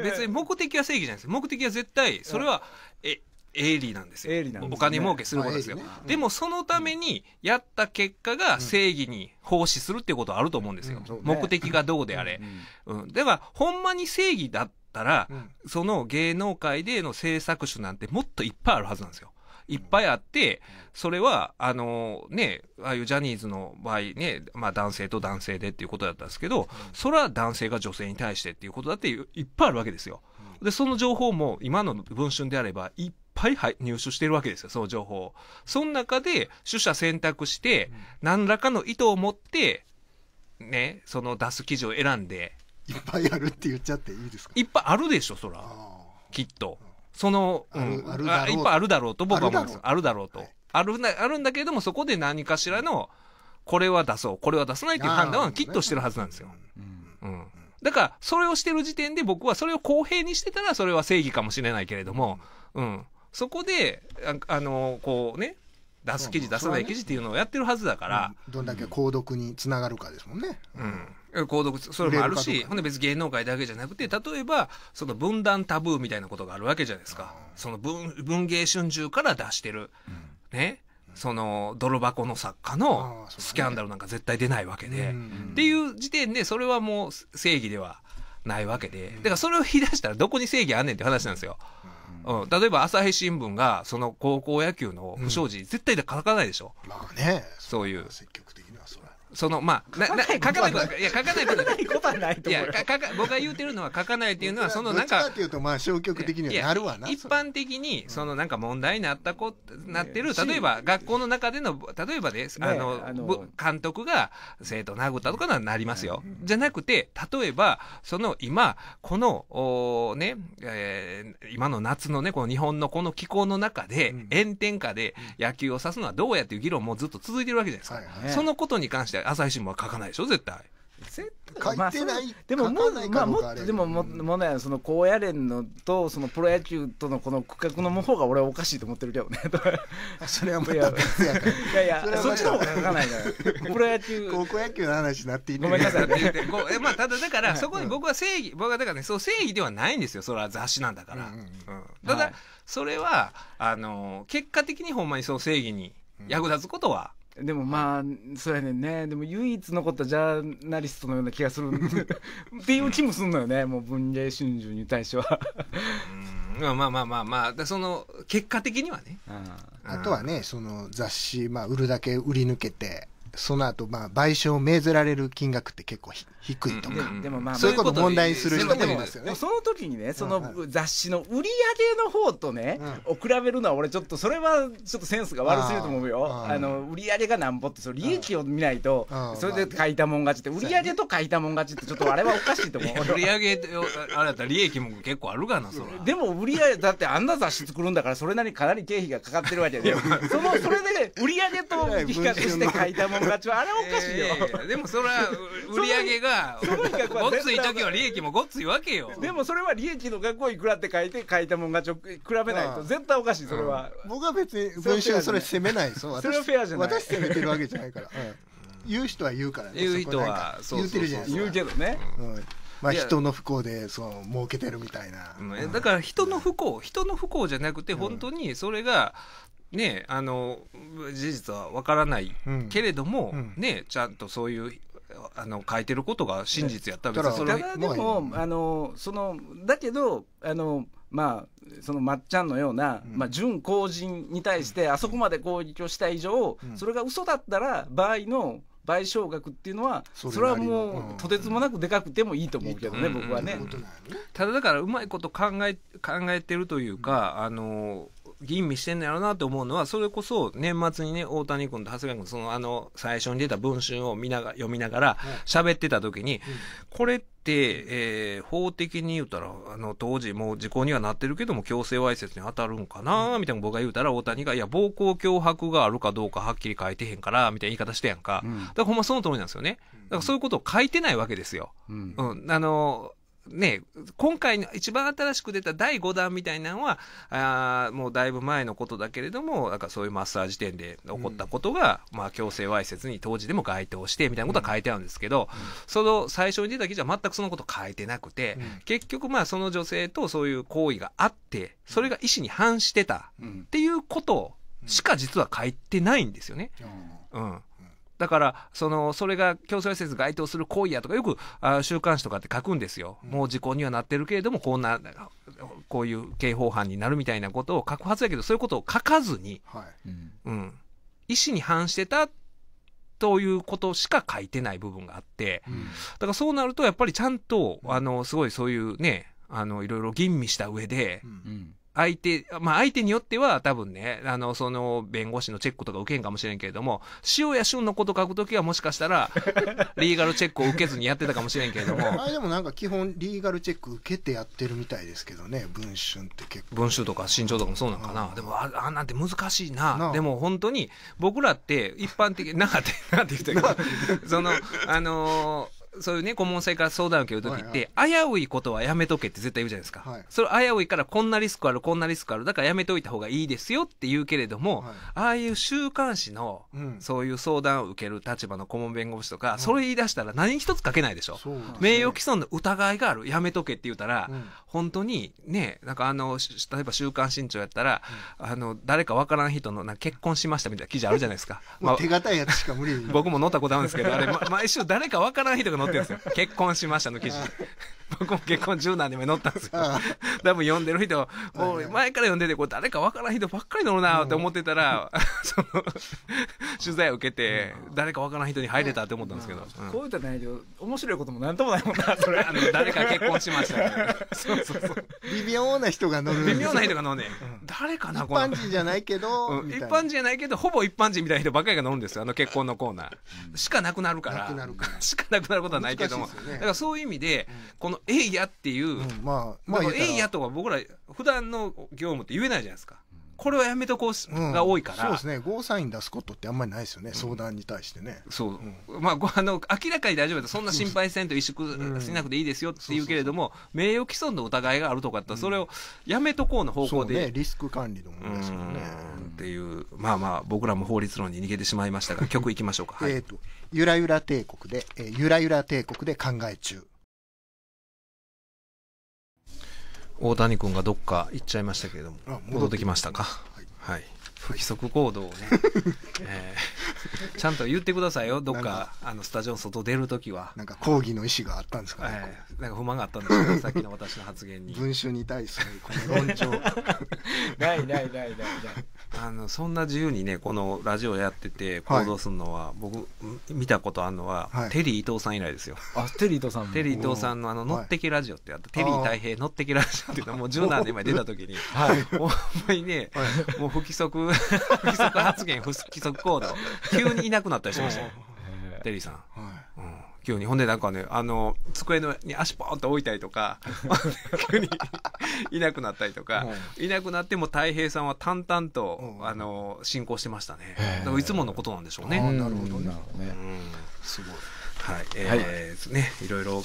別に目的は正義じゃないです目的は絶対それは、え営利なんですよ。すねお金儲けすることですよ。でもそのためにやった結果が正義に奉仕するっていうことはあると思うんですよ。うんね目的がどうであれ。うん。では、ほんまに正義だったら、うんその芸能界での制作手なんてもっといっぱいあるはずなんですよ。いっぱいあって、それは、あのね、ああいうジャニーズの場合ね、まあ男性と男性でっていうことだったんですけど、それは男性が女性に対してっていうことだっていっぱいあるわけですよ。で、その情報も今の文春であればいっぱい入手してるわけですよ、その情報を。その中で、取捨選択して、何らかの意図を持って、ね、その出す記事を選んで。いっぱいあるって言っちゃっていいですかいっぱいあるでしょ、そら。きっと。その、うん、あるあいっぱいあるだろうと僕は思うんです。あるだろうと。はい、あるな、あるんだけれども、そこで何かしらの、これは出そう、これは出さないという判断はきっとしてるはずなんですよ。うん。だから、それをしてる時点で僕はそれを公平にしてたら、それは正義かもしれないけれども、うん。そこで、あ、あのー、こうね、出す記事、出さない記事っていうのをやってるはずだから。どんだけ購読につながるかですもんね。うん。購読、それもあるし、ほんで別に芸能界だけじゃなくて、例えば、その分断タブーみたいなことがあるわけじゃないですか。その文、文芸春秋から出してる。ね。その、泥箱の作家のスキャンダルなんか絶対出ないわけで。っていう時点で、それはもう正義ではないわけで。だからそれを引き出したらどこに正義あんねんって話なんですよ。うん例えば朝日新聞がその高校野球の不祥事、絶対で書かないでしょ、まあねそういう積極そのまあなな書かないこといや書かないことないことはないと思うやかか僕が言うてるのは書かないっていうのはそのなんかかっていうとまあ消極的にはなるわな。一般的にそのなんか問題になったこなってる例えば学校の中での例えばです、ねあのあの監督が生徒を殴ったとかならなりますよ、じゃなくて例えばその今このおね、えー今の夏のねこの日本のこの気候の中で、うん炎天下で野球を指すのはどうやっていう議論もずっと続いてるわけじゃないですか、はいはいそのことに関しては朝日新聞は書かないでしょ絶対。絶対書いてない、まあ、でももう、まあ、もでももももその高野連のとそのプロ野球とのこの区画の倣が俺はおかしいと思ってるけどね それはもういやからいやいやそっちの方が書かないからプロ野球高校野球の話になっていっごめんなさいねまあただだから、そこに僕は正義、僕はだからねそう正義ではないんですよそれは雑誌なんだから、うんうんうんただ、はい、それはあの結果的にほんまにそう正義に役立つことは、でもまあ、そうやねんね。でも唯一残ったジャーナリストのような気がする。っていう気もすんのよね。もう文藝春秋に対しては。まあまあまあまあまあ、その、結果的にはね。あとはね、その雑誌、まあ売るだけ売り抜けて、その後、まあ賠償を命ぜられる金額って結構低いとか、でもまあそういうことを問題にする人もいますよねその時にねその雑誌の売り上げの方とね、を比べるのは俺ちょっとそれはちょっとセンスが悪すぎると思うよあの売り上げがなんぼってその利益を見ないとそれで書いたもん勝ちって売り上げと書いたもん勝ちってちょっとあれはおかしいと思う 売り上げあれだったら利益も結構あるがなそれでも売り上げだってあんな雑誌作るんだからそれなりにかなり経費がかかってるわけで そのそれで売り上げと比較して書いたもん勝ちはあれはおかしいよ、でもそれは売上がが、ごっつい時は利益もごっついわけよ。でもそれは利益の額をいくらって書いて、書いたもんがちを比べないと、絶対おかしい、それは。僕は別に、文春それ責めないそれはフェアじゃない。私責めてるわけじゃないから。言う人は言うからね。言う人は、言うてるじゃないですか。言うけどね。まあ、人の不幸でそう儲けてるみたいな、だから人の不幸、人の不幸じゃなくて本当にそれがねあの事実は分からないけれども、ねちゃんとそういうあの書いてることが真実やったでだもそのだけどあのまあそのまっちゃんのような、うん、まあ準公人に対してあそこまで攻撃をした以上、うん、それが嘘だったら場合の賠償額っていうのはそれはもう、とてつもなくでかくてもいいと思うけどね、僕はね。ただだからうまいこと考え考えてるというか、あの吟味してんのやろなって思うのは、それこそ年末にね、大谷君と長谷川君、そのあの、最初に出た文春を見なが読みながら喋ってた時に、これって、え法的に言うたら、あの、当時もう時効にはなってるけども、強制わいせつに当たるんかなみたいな僕が言うたら、大谷が、いや、暴行脅迫があるかどうかはっきり書いてへんから、みたいな言い方してやんか。だからほんまその通りなんですよね。だからそういうことを書いてないわけですよ。うん。あのーね、今回の一番新しく出た第5弾みたいなのは、あもうだいぶ前のことだけれども、なんかそういうマッサージ店で起こったことが、うん、まあ強制わいせつに当時でも該当してみたいなことは書いてあるんですけど、うん、その最初に出た記事は全くそのこと書いてなくて、うん、結局まあその女性とそういう行為があって、それが意思に反してたっていうことしか実は書いてないんですよね。うんだから、その、それが強制わいせつ該当する行為やとか、よくあ週刊誌とかって書くんですよ。もう時効にはなってるけれども、こんな、こういう刑法犯になるみたいなことを書くはずやけど、そういうことを書かずに、はい、うん。意思に反してたということしか書いてない部分があって、うん、だからそうなると、やっぱりちゃんと、あの、すごいそういうね、あの、いろいろ吟味した上で、うん、うん相手、まあ相手によっては多分ね、あの、その弁護士のチェックとか受けんかもしれんけれども、塩や旬のこと書くときはもしかしたら、リーガルチェックを受けずにやってたかもしれんけれども。あれでもなんか基本リーガルチェック受けてやってるみたいですけどね、文春って結構。文春とか身長とかもそうなんかな。でもあ、あなんて難しいな。なでも本当に僕らって一般的、なんって、なんって言ったけど、その、あのーそういうね、顧問生から相談を受けるときって、はいはい、危ういことはやめとけって絶対言うじゃないですか。はい、それ危ういからこんなリスクある、こんなリスクある、だからやめといた方がいいですよって言うけれども、はい、ああいう週刊誌の、うん、そういう相談を受ける立場の顧問弁護士とか、うん、それ言い出したら何一つ書けないでしょ。うね、名誉毀損の疑いがある、やめとけって言うたら、うん、本当にね、なんかあの、例えば週刊新潮やったら、あの、誰かわからん人のな結婚しましたみたいな記事あるじゃないですか。まあ、手堅いやつしか無理、僕も乗ったことあるんですけど、あれ、ま、毎週誰かわからん人が乗載ってるんですよ。結婚しましたの記事。僕も結婚10何年目載ったんですよ。多分読んでる人、もう前から読んでて、これ誰かわからん人ばっかり乗るなって思ってたら、その、取材を受けて、誰かわからん人に入れたって思ったんですけど。こういった内容、面白いこともなんともないもんな、それ。あの、誰か結婚しましたそうそうそう。微妙な人が乗る。微妙な人が乗るね。誰かな、こ一般人じゃないけど、一般人じゃないけど、ほぼ一般人みたいな人ばっかりが乗るんですよ。あの結婚のコーナー。しかなくなるから。しかなくなることことはないけども、ね、だからそういう意味で、この「えいや」っていう、まあまあ、えいやとは僕ら普段の業務って言えないじゃないですか。これはやめとこうが多いから、そうですね、ゴーサイン出すことってあんまりないですよね、相談に対してね。そう、まあ、あの明らかに大丈夫だそんな心配せんと萎縮しなくていいですよって言うけれども、名誉毀損の疑いがあるとかって、それをやめとこうの方向で、リスク管理の問題ですかんね。っていう、まあまあ、僕らも法律論に逃げてしまいましたが、曲いきましょうか。えっとゆらゆら帝国で、えー、ゆらゆら帝国で考え中。大谷君がどっか行っちゃいましたけれども、戻ってきましたか。はい。はい、不規則行動をね、えー、ちゃんと言ってくださいよ、どっかあのスタジオの外出るときは。なんか抗議の意思があったんですかね。えー、なんか不満があったんですけさっきの私の発言に。文春に対するこの論調。ないないないないない。あのそんな自由にねこのラジオやってて行動するのは、はい、僕見たことあるのは、はい、テリー伊藤さん以来ですよ。あテリー伊藤さんテリー伊藤さんのあの「乗ってけラジオ」ってやった、テリー太平乗ってけラジオっていうのもう十何年前出た時に、はい、ほんまにね、もう不規則不規則発言不規則行動急にいなくなったりしましたよ。テリーさん。はい急にほんでなんかねあの机のに足ポーンと置いたりとか 急にいなくなったりとか、うん、いなくなっても太平さんは淡々と、うん、あの進行してましたねいつものことなんでしょうね。なるほどね、すごいはい、えー、はい、ね、いろいろ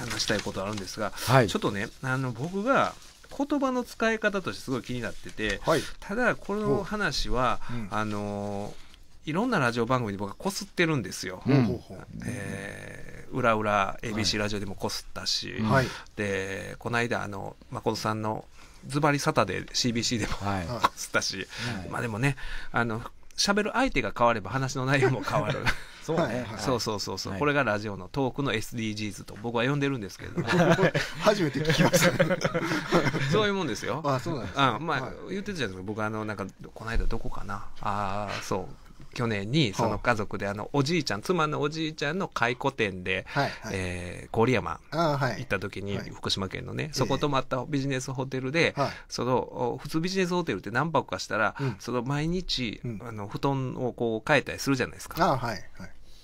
話したいことあるんですが、はい、ちょっとね、あの僕が言葉の使い方としてすごい気になってて、はい、ただこの話は、うん、あのーいろんなラジオ番組で僕はこすってるんですよ。うんえー、裏裏 ABC ラジオでもこすったし、はい、でこの間あの誠さんの「ズバリサタデー」CBC でも、こすったし、はい、まあでもねあの喋る相手が変われば話の内容も変わる。そうね。そうそうそうそう、はい、これがラジオのトークの SDGs と僕は呼んでるんですけど 初めて聞きました。そういうもんですよ。あ、そうなんです、ね。あ、まあ、はい、言ってたじゃないですか。僕あのなんかこの間どこかな。ああ、そう。去年にその家族であのおじいちゃん妻のおじいちゃんの回顧展で、はいはい、えー、郡山行った時に、福島県のね、はい、そこ泊まったビジネスホテルで、えー、その普通ビジネスホテルって何泊かしたら、うん、その毎日、うん、あの布団をこう変えたりするじゃないですか。はいはい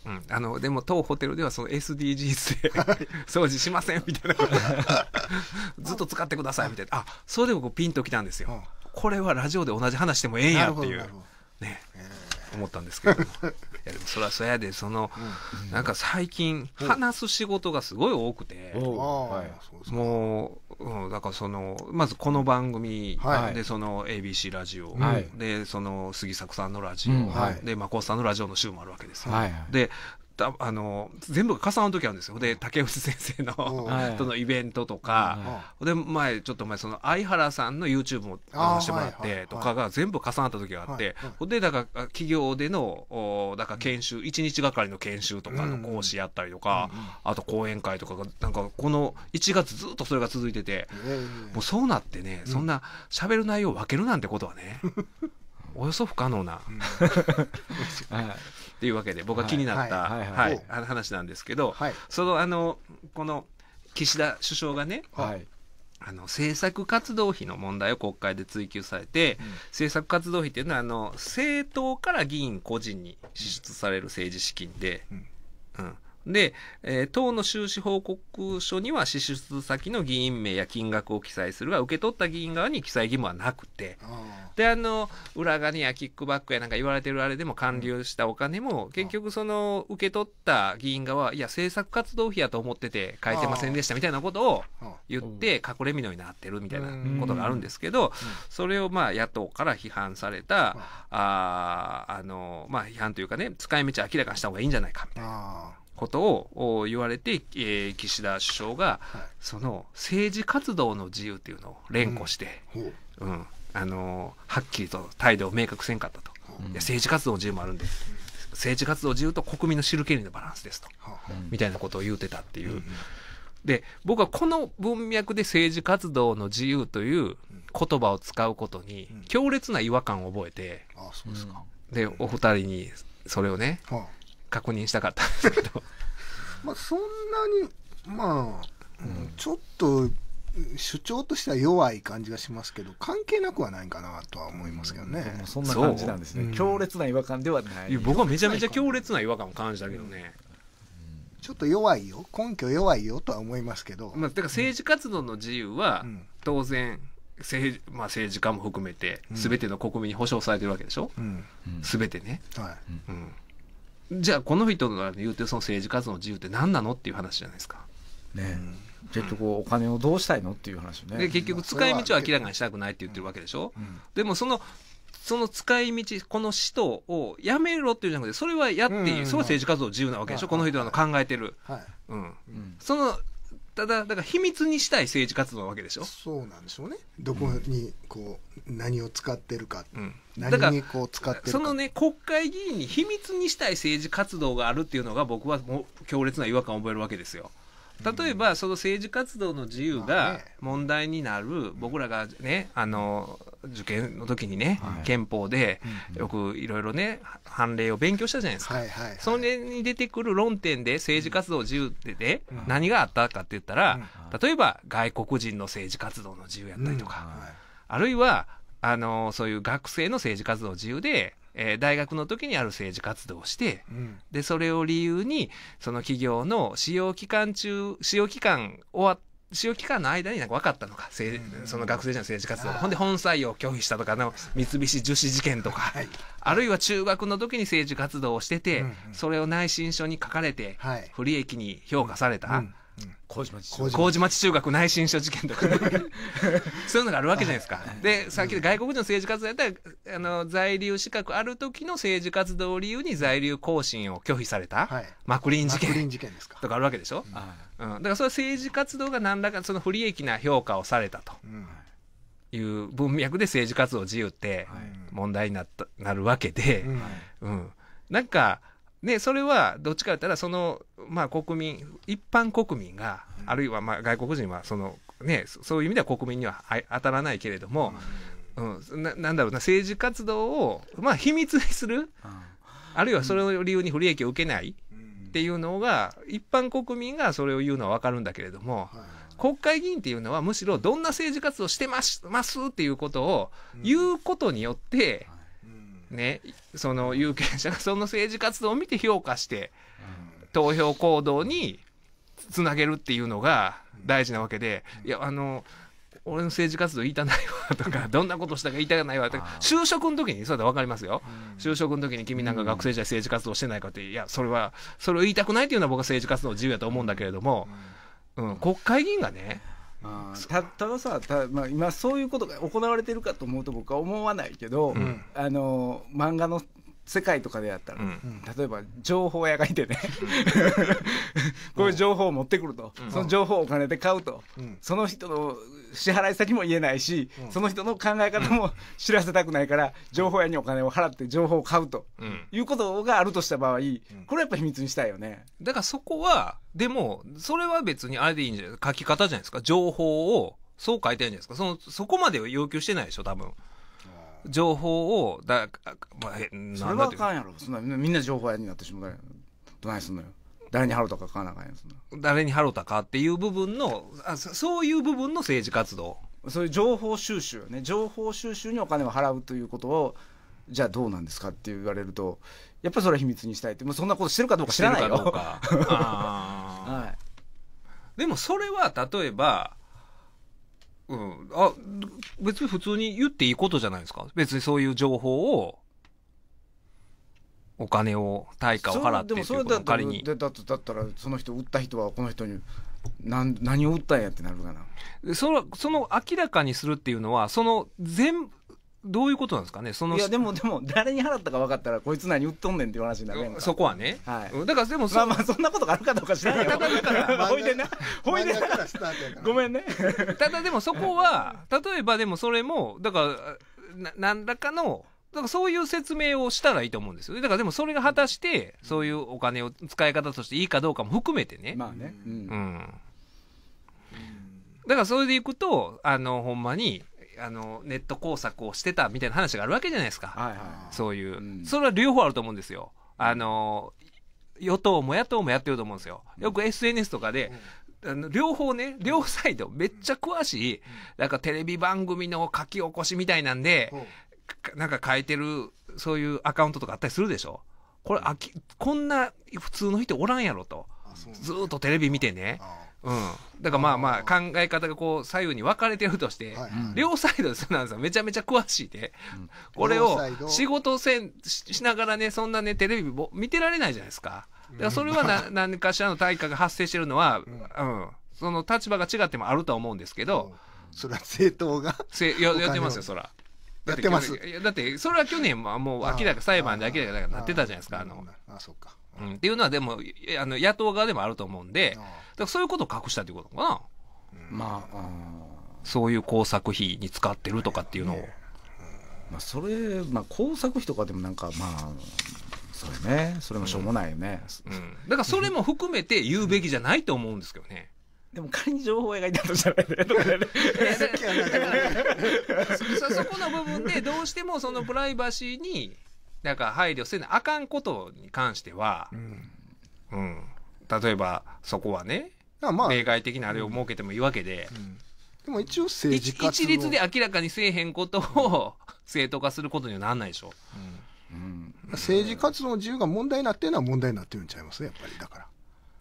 うん、あのでも当ホテルではその SDGs で 掃除しませんみたいな ずっと使ってくださいみたいなあそれでもピンときたんですよ、これはラジオで同じ話してもええんやっていうね、えー思ったんですけど いやでもそりゃそやでその、うん、なんか最近話す仕事がすごい多くて、はい、もう、うん、だからそのまずこの番組、はい、でその ABC ラジオ、はい、でその杉作さんのラジオ、うん、でまあ、コーさんのラジオの週もあるわけです、はい、でたあの全部が重なる時あるんですよで竹内先生の、うん、と のイベントとか、うん、で前ちょっと前その相原さんの YouTube もしてもらってとかが全部重なった時があって、はい、でだから企業でのおだから研修、うん、1日がかりの研修とかの講師やったりとか、うんうん、あと講演会とかがなんかこの1月ずっとそれが続いてて、もうそうなってね、そんな喋る内容を分けるなんてことはね およそ不可能な。っていうわけで僕は気になった話なんですけど、はい、そのあのこの岸田首相がね、はい、あの政策活動費の問題を国会で追及されて、うん、政策活動費っていうのはあの政党から議員個人に支出される政治資金で、うん、うんで、えー、党の収支報告書には支出先の議員名や金額を記載するが受け取った議員側に記載義務はなくてであの裏金やキックバックやなんか言われてるあれでも還流したお金も結局その受け取った議員側いや政策活動費やと思ってて書いてませんでしたみたいなことを言って隠れみのになってるみたいなことがあるんですけどそれをまあ野党から批判されたああのまあ批判というかね使い道明らかにした方がいいんじゃないかみたいな。ことを言われて、えー、岸田首相が、その政治活動の自由というのを連呼して、うん、うん、あのー、はっきりと態度を明確せんかったと、うん、いや政治活動の自由もあるんで、う政治活動自由と国民の知る権利のバランスですと、みたいなことを言うてたっていう。で僕はこの文脈で政治活動の自由という言葉を使うことに強烈な違和感を覚えて、うでお二人にそれをね、はあ確認したかったんですけど。まあそんなに、まあ、うん、ちょっと主張としては弱い感じがしますけど関係なくはないかなとは思いますけどね、うん、そんな感じなんですね、うん、強烈な違和感ではない僕はめちゃめちゃ強烈な違和感を感じたけどね、うん、ちょっと弱いよ根拠弱いよとは思いますけど、まあ、だから政治活動の自由は当然、政まあ、政治家も含めて全ての国民に保障されてるわけでしょ、うん、全てね、はいうんじゃあこの人の言うてその政治活動の自由って何なのっていう話じゃないですか。ね、う結局お金をどうしたいのっていう話ね。で結局使い道を明らかにしたくないって言ってるわけでしょ。うんうん、でもそのその使い道、この使途をやめろっていうじゃなくて、それはやっていい、うんうんうん、その政治活動自由なわけでしょ、はい、この人らの考えてる、はい、うん、うん、そのただ、だから秘密にしたい政治活動なわけでしょそうなんでしょうね、どこにこう、うん、何を使ってるか、うん、何にこう使ってそのね国会議員に秘密にしたい政治活動があるっていうのが僕はもう強烈な違和感を覚えるわけですよ。例えばその政治活動の自由が問題になる僕らがねあの受験の時にね憲法でよくいろいろね判例を勉強したじゃないですかそれに出てくる論点で政治活動自由でね何があったかって言ったら例えば外国人の政治活動の自由やったりとかあるいはあのそういう学生の政治活動自由で、えー、大学の時にある政治活動をして、うん、でそれを理由にその企業の使用期間中使用期間終わって使用期間の間になんか分かったのか、うん、その学生時代の政治活動ほんで本採用拒否したとかの三菱樹脂事件とか、はい、あるいは中学の時に政治活動をしてて、うんうん、それを内申書に書かれて、不利益に評価された、うん麹町中学内申書事件とか そういうのがあるわけじゃないですか。はい、でさっき外国人の政治活動やったらあの在留資格ある時の政治活動を理由に在留更新を拒否された、はい、マクリーン事件とかあるわけでしょ、うん、うん、だからそれは政治活動が何らかその不利益な評価をされたと。いう文脈で政治活動自由って問題になった、なるわけで、はいうん、なんかでそれはどっちかとったらその、まあ、国民一般国民が、あるいはまあ外国人はその、ね、そういう意味では国民には当たらないけれども、うん、ん、ななんだろうな政治活動を、まあ、秘密にする、うん、あるいはそれを理由に不利益を受けないっていうのが、一般国民がそれを言うのは分かるんだけれども。国会議員っていうのはむしろどんな政治活動してますますっていうことを言うことによって、ね、その有権者がその政治活動を見て評価して、投票行動につなげるっていうのが大事なわけで、いや、あの、俺の政治活動言いたないわとか、どんなことしたか言いたくないわとか、就職の時に、そうだ分かりますよ。就職の時に君なんか学生時代政治活動してないかって、いや、それは、それを言いたくないっていうのは僕は政治活動自由やと思うんだけれども、うん、国会議員がね、たたださた、まあ、今そういうことが行われてるかと思うと僕は思わないけど、うん、あの漫画の世界とかでやったら、うん、例えば情報屋がいてね こういう情報を持ってくると、うん、その情報をお金で買うと、その人の支払い先も言えないし、うん、その人の考え方も知らせたくないから、情報屋にお金を払って情報を買うと、いうことがあるとした場合、これはやっぱ秘密にしたいよね。だからそこは、でも、それは別にあれでいいんじゃない書き方じゃないですか。情報を、そう書いてるんじゃないですか。その、そこまで要求してないでしょ、多分。情報を、だ、まあ、それはあかんやろ。そんな、みんな情報屋になってしまうから。どないすんのよ。誰に払うとか書かなあかんやん誰に払うたかっていう部分のあそういう部分の政治活動そういう情報収集ね情報収集にお金を払うということをじゃあどうなんですかって言われるとやっぱりそれは秘密にしたいってもうそんなことしてるかどうか知らないよろうか はい、でもそれは例えばうん、あ別に普通に言っていいことじゃないですか別にそういう情報をお金を対価を払ってっていうこと仮にだだだったらその人売った人はこの人に何何を売ったんやってなるかなそのその明らかにするっていうのはその全どういうことなんですかねそのいやでもでも誰に払ったか分かったらこいつ何売っとんねんっていう話になるそこはね、はい、だからでもまあまあそんなことがあるかどうか知らないよほいでなほいでなごめんねただでもそこは例えばでもそれもだからな何らかのだからそういう説明をしたらいいと思うんですよ。だからでもそれが果たして、そういうお金を使い方としていいかどうかも含めてね。まあね。うん。うん、だからそれでいくと、あの、ほんまに、あの、ネット工作をしてたみたいな話があるわけじゃないですか。はいはいはい、そういう、うん、それは両方あると思うんですよ。あの、与党も野党もやってると思うんですよ。よく SNS とかで、あの両方ね、両サイド、めっちゃ詳しい、なんかテレビ番組の書き起こしみたいなんで、なんか変えてる、そういうアカウントとかあったりするでしょこれあき、こんな普通の人おらんやろと。ずっとテレビ見てね。うん。だからまあまあ考え方がこう左右に分かれてるとして、両サイドですなんさんめちゃめちゃ詳しいで、これを仕事せんしながらね、そんなね、テレビ見てられないじゃないですか。だからそれはな何かしらの対価が発生してるのは、うん、その立場が違ってもあると思うんですけど、それは政党が。政、やってますよ、そら。やってますだってそれは去年ももう明らか裁判で明らかになってたじゃないですかあのあそっか、うん、っていうのはでもあの野党側でもあると思うんでだからそういうことを隠したということかな、まあ、そういう工作費に使ってるとかっていうのを、まあ、それ、まあ、工作費とかでもなんかまあそれねそれもしょうもないよね、うん、だからそれも含めて言うべきじゃないと思うんですけどね、でも仮に情報を描いたとしたらね、そこの部分でどうしてもそのプライバシーになんか配慮せなあかんことに関しては、うん、うん、例えばそこはね、まあ、例外的なあれを設けてもいいわけで。うんうんでも一応政治一律で明らかにせえへんことを正当化することにはならないでしょ。うんうん、政治活動の自由が問題になってるのは問題になってるんちゃいますやっぱりだから。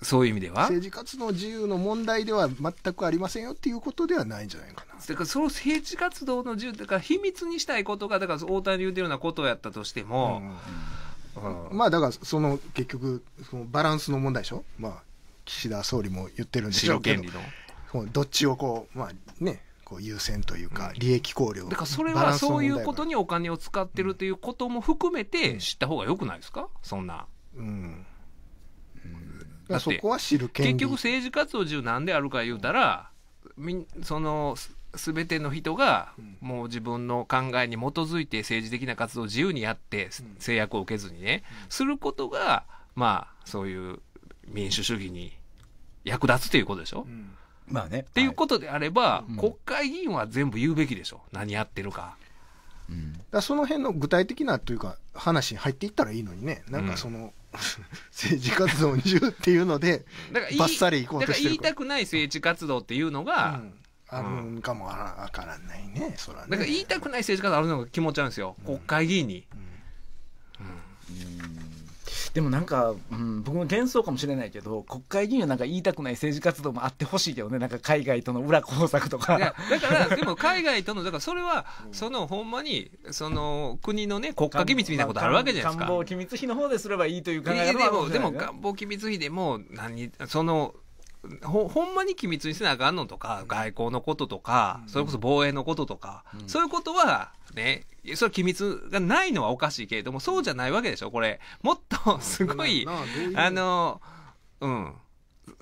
そういう意味では政治活動自由の問題では全くありませんよっていうことではないんじゃないかなだからその政治活動の自由だから秘密にしたいことがだから大谷言うてるようなことをやったとしても、うん、まあだからその結局そのバランスの問題でしょ、まあ、岸田総理も言ってるんでしょうけどどっちをこうまあね優先というか、利益考慮、うん、だからそれはそういうことにお金を使ってるということも含めて知った方がよくないですか、そんな。うんだって結局政治活動中なんであるか言うたら、みんその全ての人がもう自分の考えに基づいて政治的な活動を自由にやって制約を受けずにね、することがまあそういう民主主義に役立つということでしょ。うんまあね、っていうことであれば、はい、国会議員は全部言うべきでしょ、う何やってるか。うん、だその辺の具体的なというか話に入っていったらいいのにね、なんかその、政治活動に2うっていうのでばっさりいこうとしてる言いたくない政治活動っていうのが、うんあるんかもわからないね、そらね。だから言いたくない政治家があるのが気持ちなんですよ、国会議員に。うんうんうんでもなんか、うん、僕も幻想かもしれないけど国会議員はなんか言いたくない政治活動もあってほしいけどねなんか海外との裏工作とかだからでも 海外とのだからそれは、そのほんまにその国のね国家機密みたいなことあるわけじゃないですか官房機密費の方ですればいいという考えでも官房機密費でも何そのほほんまに機密にせなあかんのとか、外交のこととか、それこそ防衛のこととか、うん、そういうことは、ね、それ機密がないのはおかしいけれども、そうじゃないわけでしょ、これ。もっと、すごい、あの、うん。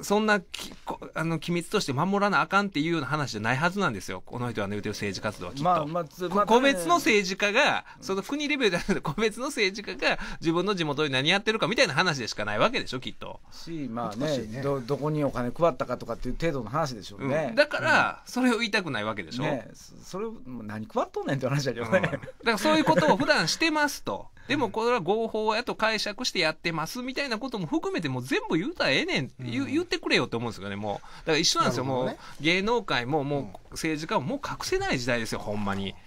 そんなきあの機密として守らなあかんっていうような話じゃないはずなんですよ、この人が言うてる政治活動はきっと。まあまま個別の政治家が、その国レベルじゃなくて、個別の政治家が自分の地元で何やってるかみたいな話でしかないわけでしょ、きっと。し、まあね、ねどどこにお金配ったかとかっていう程度の話でしょうね。うん、だから、それを言いたくないわけでしょ。ね、それ、何配っとんねんって話だけどね、うん。だからそういうことを普段してますと。でもこれは合法やと解釈してやってますみたいなことも含めて、もう全部言うたらええねんっていう。言ってくれよって思うんですよね、もう。だから一緒なんですよ、ね、もう。芸能界も、もう政治家も、もう隠せない時代ですよ、ほんまに。だ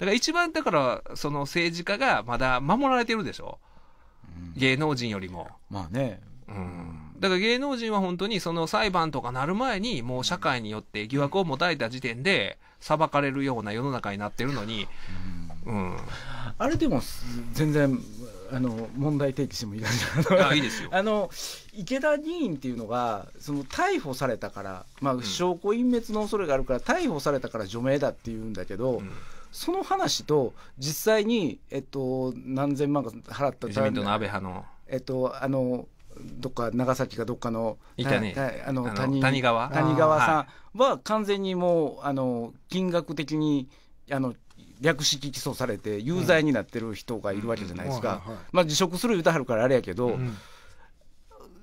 から一番、だから、その政治家がまだ守られてるでしょ。うん、芸能人よりも。まあね。うん。だから芸能人は本当にその裁判とかなる前に、もう社会によって疑惑を持たれた時点で、裁かれるような世の中になってるのに、うん。うん、あれでも、全然、あの問題提起してもいいかな いいですよあの池田議員っていうのがその逮捕されたから、まあ、証拠隠滅の恐れがあるから、うん、逮捕されたから除名だっていうんだけど、うんその話と実際に、えっと、何千万か払った自民党の安倍派の。えっとあのどっか長崎かどっかのいた、ね、あの谷谷川谷川さんは完全にもうあの金額的にあの略式起訴されて有罪になってる人がいるわけじゃないですか、まあ、辞職する言うてはるからあれやけど、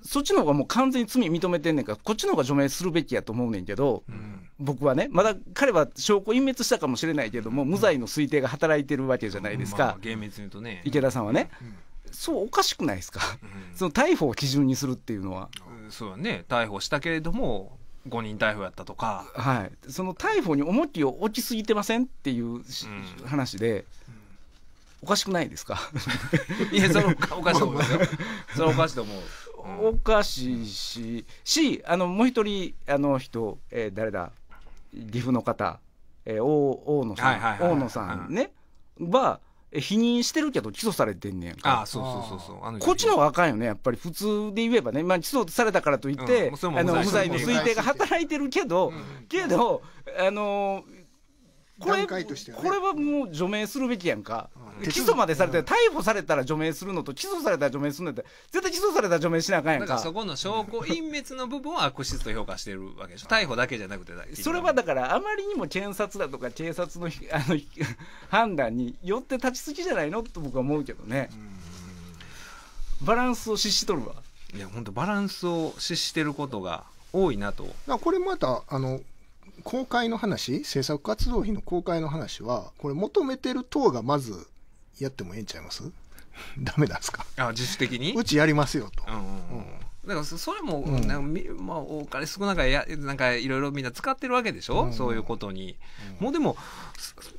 そっちの方がもう完全に罪認めてんねんからこっちの方が除名するべきやと思うねんけど、僕はねまだ彼は証拠隠滅したかもしれないけども無罪の推定が働いてるわけじゃないですか、厳密に言うとね池田さんはね。そうおかしくないですか、その逮捕を基準にするっていうのは。そうね、逮捕したけれども、誤認逮捕やったとか、はい、その逮捕に重きを置きすぎてませんっていう、うん、話で、おかしくないですか いや そのおかしいと思いそれおかしいと思う、おかしいししあのもう一人あの人、えー、誰だ岐阜の方、えー、大大野さん、大野さんね、は、う、否認してるけど起訴されてんねんあそうそうそうそうこっちの方があかんよねやっぱり普通で言えばね、まあ、起訴されたからといって、うん、あの無罪の推定が働いてるけど、うん、けどあのーこれ、ね、これはもう除名するべきやんか、うん、起訴までされて、うん、逮捕されたら除名するのと起訴されたら除名するのって絶対起訴されたら除名しなあかんやんかそこの証拠隠滅の部分を悪質と評価してるわけでしょ逮捕だけじゃなくてそれはだからあまりにも検察だとか警察のあの判断によって立ちすぎじゃないのと僕は思うけどねバランスを失しとるわいや本当バランスを失してることが多いなとこれまたあの公開の話、制作活動費の公開の話は、これ求めてる党がまずやってもええんちゃいます ダメなんですかあ自主的にうちやりますよと。うん、うんだからそれも、うんまあ、お金少なくやなんかいろいろみんな使ってるわけでしょ、うん、そういうことに、うん、もうでも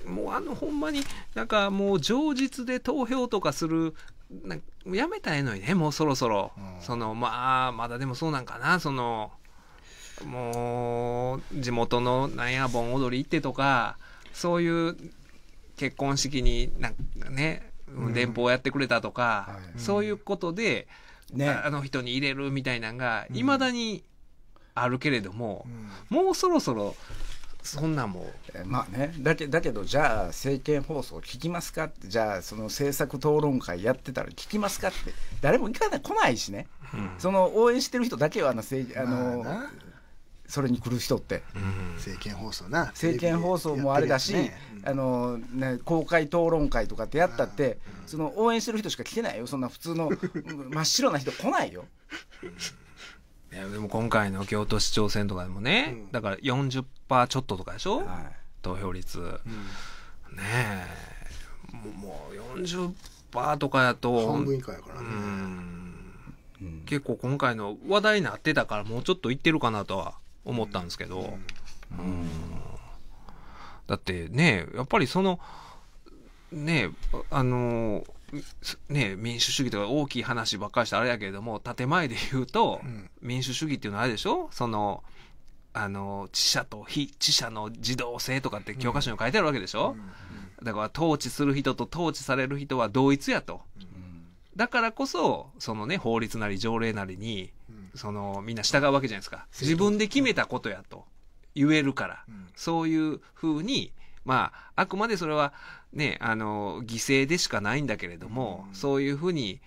もうあのほんまになんかもう情実で投票とかするなやめたいのにねもうそろそろ、うん、そのまあまだでもそうなんかなそのもう地元のなんや盆踊り行ってとかそういう結婚式になんかね、うん、電報やってくれたとか、はい、そういうことで、ね、あの人に入れるみたいなんがいま、だにあるけれども、うん、もうそろそろそんなもまあねだけだけどじゃあ政見放送聞きますかってじゃあその政策討論会やってたら聞きますかって誰も行かない来ないしね、その応援してる人だけはあのあの。あそれに来る人って、うん、政見放送な政見放送もあれだし、ねあのね、公開討論会とかってやったって、うん、その応援してる人しか来てないよそんな普通の真っ白な人来ないよ。いやでも今回の京都市長選とかでもね、だから40%ちょっととかでしょ、はい、投票率、ねえもう40%とかやと半分以下やからね、結構今回の話題になってたからもうちょっといってるかなとは思ったんですけど、うん、だってねやっぱりそのねあのね、民主主義とか大きい話ばっかりしてあれやけれども建前で言うと、民主主義っていうのはあれでしょそのあの知者と非知者の自動性とかって教科書に書いてあるわけでしょ、うん、だから統治する人と統治される人は同一やと、うん、だからこそそのね法律なり条例なりにそのみんな従うわけじゃないですか自分で決めたことやと言えるから、うん、そういうふうにまああくまでそれはねあの犠牲でしかないんだけれども、うん、そういうふうに、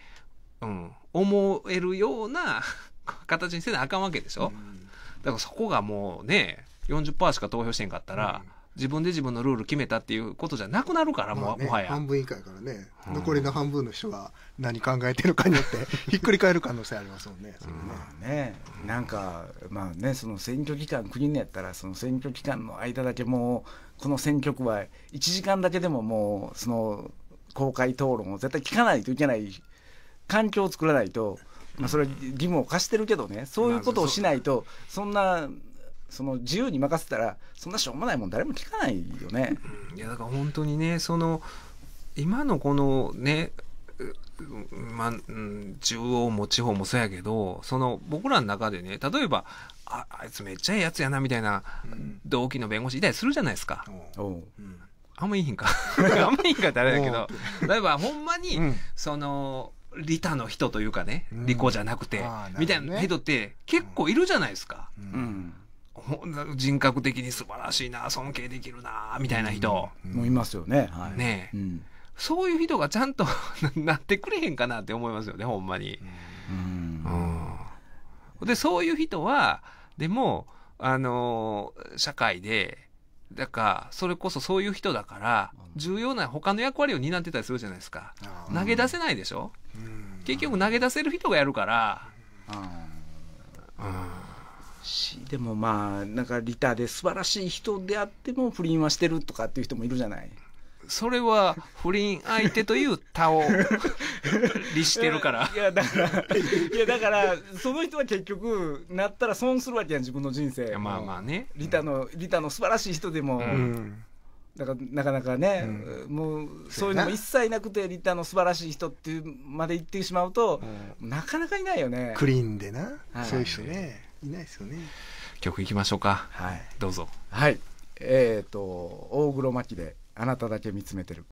うん、思えるような 形にせなあかんわけでしょ、うん、だからそこがもうね40%しか投票してんかったら、うん自分で自分のルール決めたっていうことじゃなくなるから、もう、ね、もはや半分以下からね、うん、残りの半分の人が何考えてるかによってひっくり返る可能性ありますもんね。そねうん、ねなんかまあねその選挙期間国のやったらその選挙期間の間だけもうこの選挙区は1時間だけでももうその公開討論を絶対聞かないといけない環境を作らないと。まあ、それは義務を課してるけどねそういうことをしないとそんなその自由に任せたらそんなしょうもないもん誰も聞かないよね。いやだから本当にねその今のこのねまあ、中央も地方もそうやけどその僕らの中でね例えばああいつめっちゃええやつやなみたいな同期の弁護士いたりするじゃないですか。うんあんまいいんか あんまいいんかってあれだけど例えばほんまに、その利他の人というかね、うん、利己じゃなくて、みたいな人って結構いるじゃないですか。うん、人格的に素晴らしいな、尊敬できるな、みたいな人。もいますよね。はい、ね、うん、そういう人がちゃんと なってくれへんかなって思いますよね、ほんまに。うん、うん、で、そういう人は、でも、あのー、社会で、だから、それこそそういう人だから、重要な他の役割を担ってたりするじゃないですか。投げ出せないでしょ、うん、結局投げ出せる人がやるから、うんしでもまあなんかリタで素晴らしい人であっても不倫はしてるとかっていう人もいるじゃないそれは不倫相手という他を してるからいやだからいやだからその人は結局なったら損するわけやん自分の人生まあまあねリタの、リタの素晴らしい人でも、うん、だからなかなかね、うん、もうそういうのも一切なくてリタの素晴らしい人っていうまで言ってしまうと、うん、なかなかいないよねクリーンでな、はい、そういう人ねいないですよね曲いきましょうかはいどうぞはいえっ、ー、と大黒摩季であなただけ見つめてる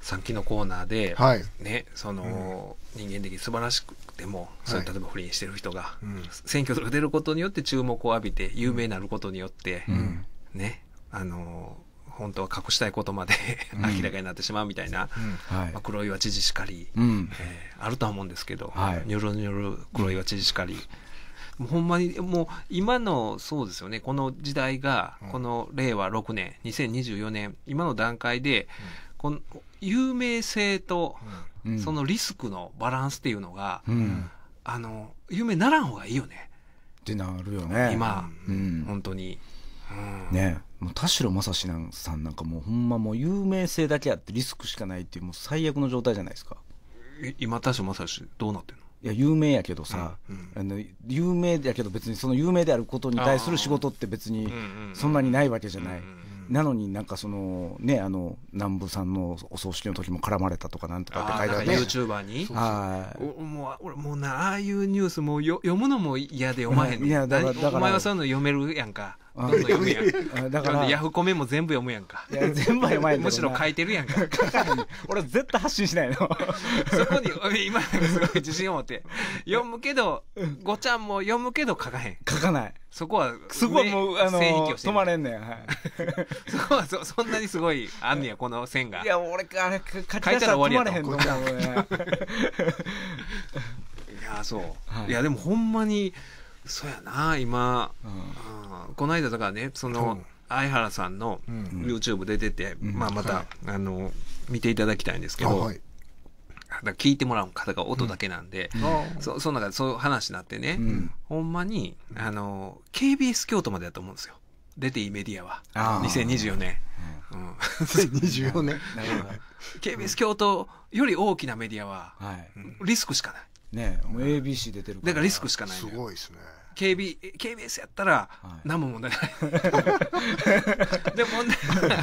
さっきのコーナーで、はい、ね、その、うん、人間的に素晴らしくても、それ例えば不倫してる人が、うん、選挙とか出ることによって注目を浴びて、有名になることによって、うん、ね、あの本当は隠したいことまで 明らかになってしまうみたいな、うんはいまあ、黒岩知事しかり、うん、えー、あるとは思うんですけど、はい、ニョロニョロ黒岩知事しかり。うん、ほんまにもう今のそうですよねこの時代がこの令和6年2024年今の段階でこの有名性とそのリスクのバランスっていうのがあの有名ならん方がいいよね。ってなるよね今本当に。ねもう田代正志さんなんかもうほんまもう有名性だけあってリスクしかないっていうもう最悪の状態じゃないですか今田代正志どうなってんのいや有名やけどさ、うんうん、あの有名やけど別にその有名であることに対する仕事って別にそんなにないわけじゃない。うんうんうんなのになんかそのねあの南部さんのお葬式の時も絡まれたとかなんとかって書いてあるね。ユーチューバーに。はい。もう俺もうなああいうニュースもよ読むのも嫌でまへん。いやだからだからお前はそういうの読めるやんか。どんどん読むやん。だからヤフコメも全部読むやんか。いや全部読まへん。むしろ書いてるやんか。俺絶対発信しないの。そこに今すごい自信を持って読むけどごちゃんも読むけど書かへん。書かない。そこは、そこはもう、あの、止まれんねん。はい。そこはそ、そんなにすごい、あんねや、この線が。いや、俺、あれ、書いたら終わりやと思う。いや、そう、はい。いや、でもほんまに、そうやな、今、うん、この間だからね、その、相原さんの YouTube で出てて、うん、まあ、また、はい、あの見ていただきたいんですけど、はい、聞いてもらう方が音だけなんで、うん、そその中でそういう話になってね、うん、ほんまにあの KBS 京都までだと思うんですよ出ていいメディアは2024年。うん、2024年 KBS 京都より大きなメディアは、はい、リスクしかない。ね、ABC 出てるだからリスクしかないすごいですね KB KBS やったら何も問題ない、はい、で問題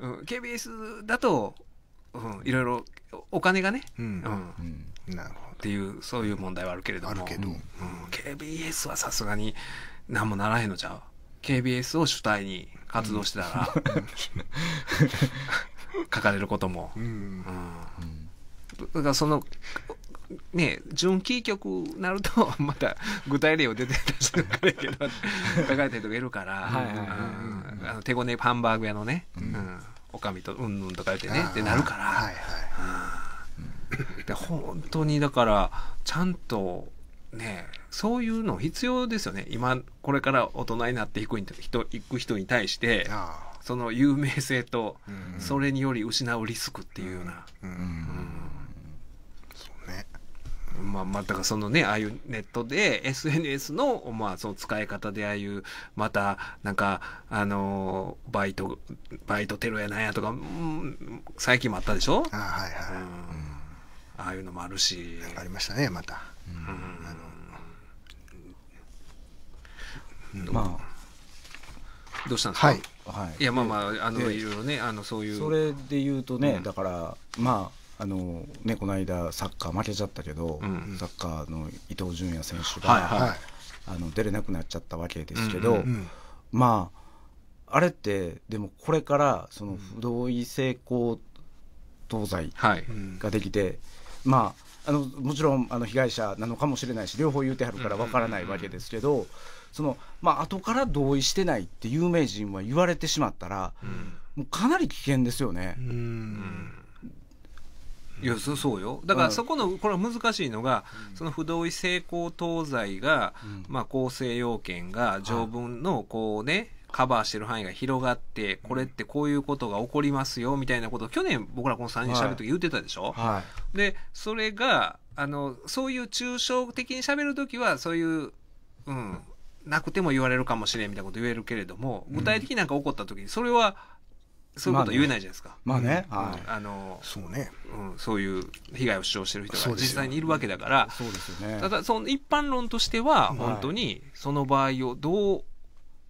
は KBS だとうん、いろいろお金がね、うんなるほどっていうそういう問題はあるけれどもあるけどうん、KBS はさすがに何もならへんのじゃ KBS を主体に活動してたら、書かれることも、ううんんだからそのね純キー局なると また具体例を出て出してくれけど書かれてる人がいるからはいうんあの手ごねハンバーグ屋のね、うんおかみとうんうんとか言ってねってなるから、はいはい、で本当にだからちゃんとねそういうの必要ですよね今これから大人になっていく人行く人に対してその有名性とそれにより失うリスクっていうような。うんうんうんまあ、またそのね、ああいうネットで SNS の、まあ、その使い方でああいう、また、なんか、あのバイト、バイトテロやなんやとか、うん、最近もあったでしょあはいはい、うんああいうのもあるし。ありましたね、また。まあ、どうしたんですか、はいはい、いやまあまああのいろいろねあのそういうそれで言うとね、だからまああのね、この間サッカー負けちゃったけど、うん、サッカーの伊東純也選手が、はいはい、あの出れなくなっちゃったわけですけど、うんうんうん、まああれってでもこれからその不同意性交東西ができて、はい、まああのもちろんあの被害者なのかもしれないし両方言うてはるからわからないわけですけど。うんうんうんその、まあ、後から同意してないって有名人は言われてしまったら、うん、もうかなり危険ですよね。うんいやそそうよだからそこの、これは難しいのが、うん、その不同意性交等罪が、うん、まあ、構成要件が条文のこうね、はいカバーしてる範囲が広がってこれってこういうことが起こりますよみたいなことを去年僕らこの3人しゃべる時言ってたでしょ、はいはい、でそれがあのそういう抽象的にしゃべる時はそういう、うん、なくても言われるかもしれんみたいなこと言えるけれども具体的になんか起こった時にそれは、そういうこと言えないじゃないですか。まあね、はい、あのそうね、うん、そういう被害を主張してる人が実際にいるわけだから、そうですよね。ただその一般論としては本当にその場合をどう、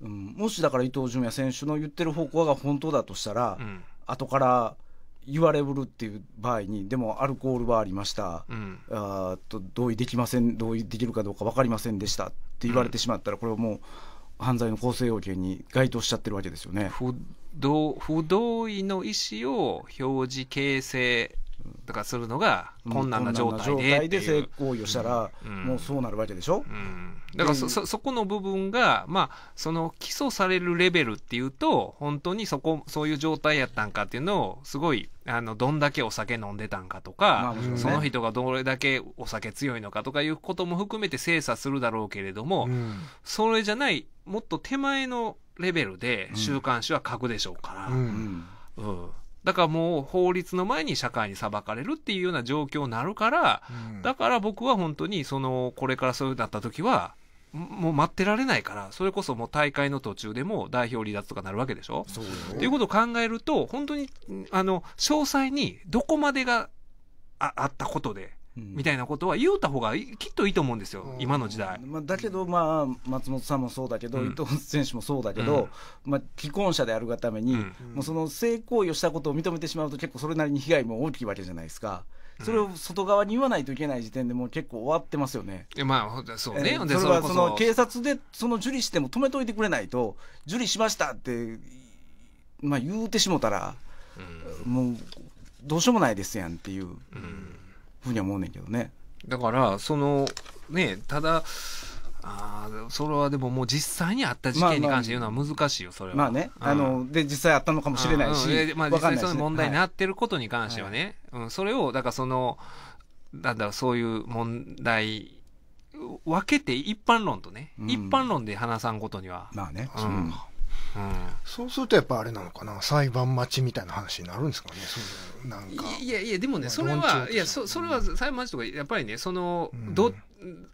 うん、もしだから伊東純也選手の言ってる方向が本当だとしたら、うん、後から言われるっていう場合にでもアルコールはありました、うん、あと同意できません同意できるかどうか分かりませんでしたって言われてしまったら、これはもう犯罪の構成要件に該当しちゃってるわけですよね。同不同意の意思を表示形成とかするのが困難な状態でで性行為をしたら、もうそうなるわけでしょ、うんだからそそこの部分が、まあ、その起訴されるレベルっていうと本当にそこそういう状態やったんかっていうのをすごいあのどんだけお酒飲んでたんかとか、まあね、その人がどれだけお酒強いのかとかいうことも含めて精査するだろうけれども、うん、それじゃないもっと手前のレベルで週刊誌は書くでしょうから、うんだからもう法律の前に社会に裁かれるっていうような状況になるから、だから僕は本当にそのこれからそうなった時はもう待ってられないから、それこそもう大会の途中でも代表離脱とかなるわけでしょうっていうことを考えると、本当に、あの、詳細にどこまでがああったことで、みたいなことは言うた方がきっといいと思うんですよ、うん、今の時代。まあ、だけど、まあ、松本さんもそうだけど、うん、伊藤選手もそうだけど、うん、まあ、既婚者であるがために、もうその性行為をしたことを認めてしまうと、結構それなりに被害も大きいわけじゃないですか。それを外側に言わないといけない時点でもう結構終わってますよね。うまあ、そうね。それはその警察でその受理しても止めといてくれないと、受理しましたって、まあ言うてしもたら、うん、もうどうしようもないですやんっていう。うんふうには思うねんけどね。だからそのねただあそれはでももう実際にあった事件に関して言うのは難しいよそれはまあね、うん、あので実際あったのかもしれないし、うんうん、まあ、実際その問題になってることに関してはね、はい、うん、それをだからそのなんだそういう問題分けて一般論とね、一般論で話さんことにはまあね、うんうん、そうするとやっぱあれなのかな裁判待ちみたいな話になるんですかねそうなんかいやいやでもね、それはいやそそれは裁判待ちとかやっぱりねその、うん、ど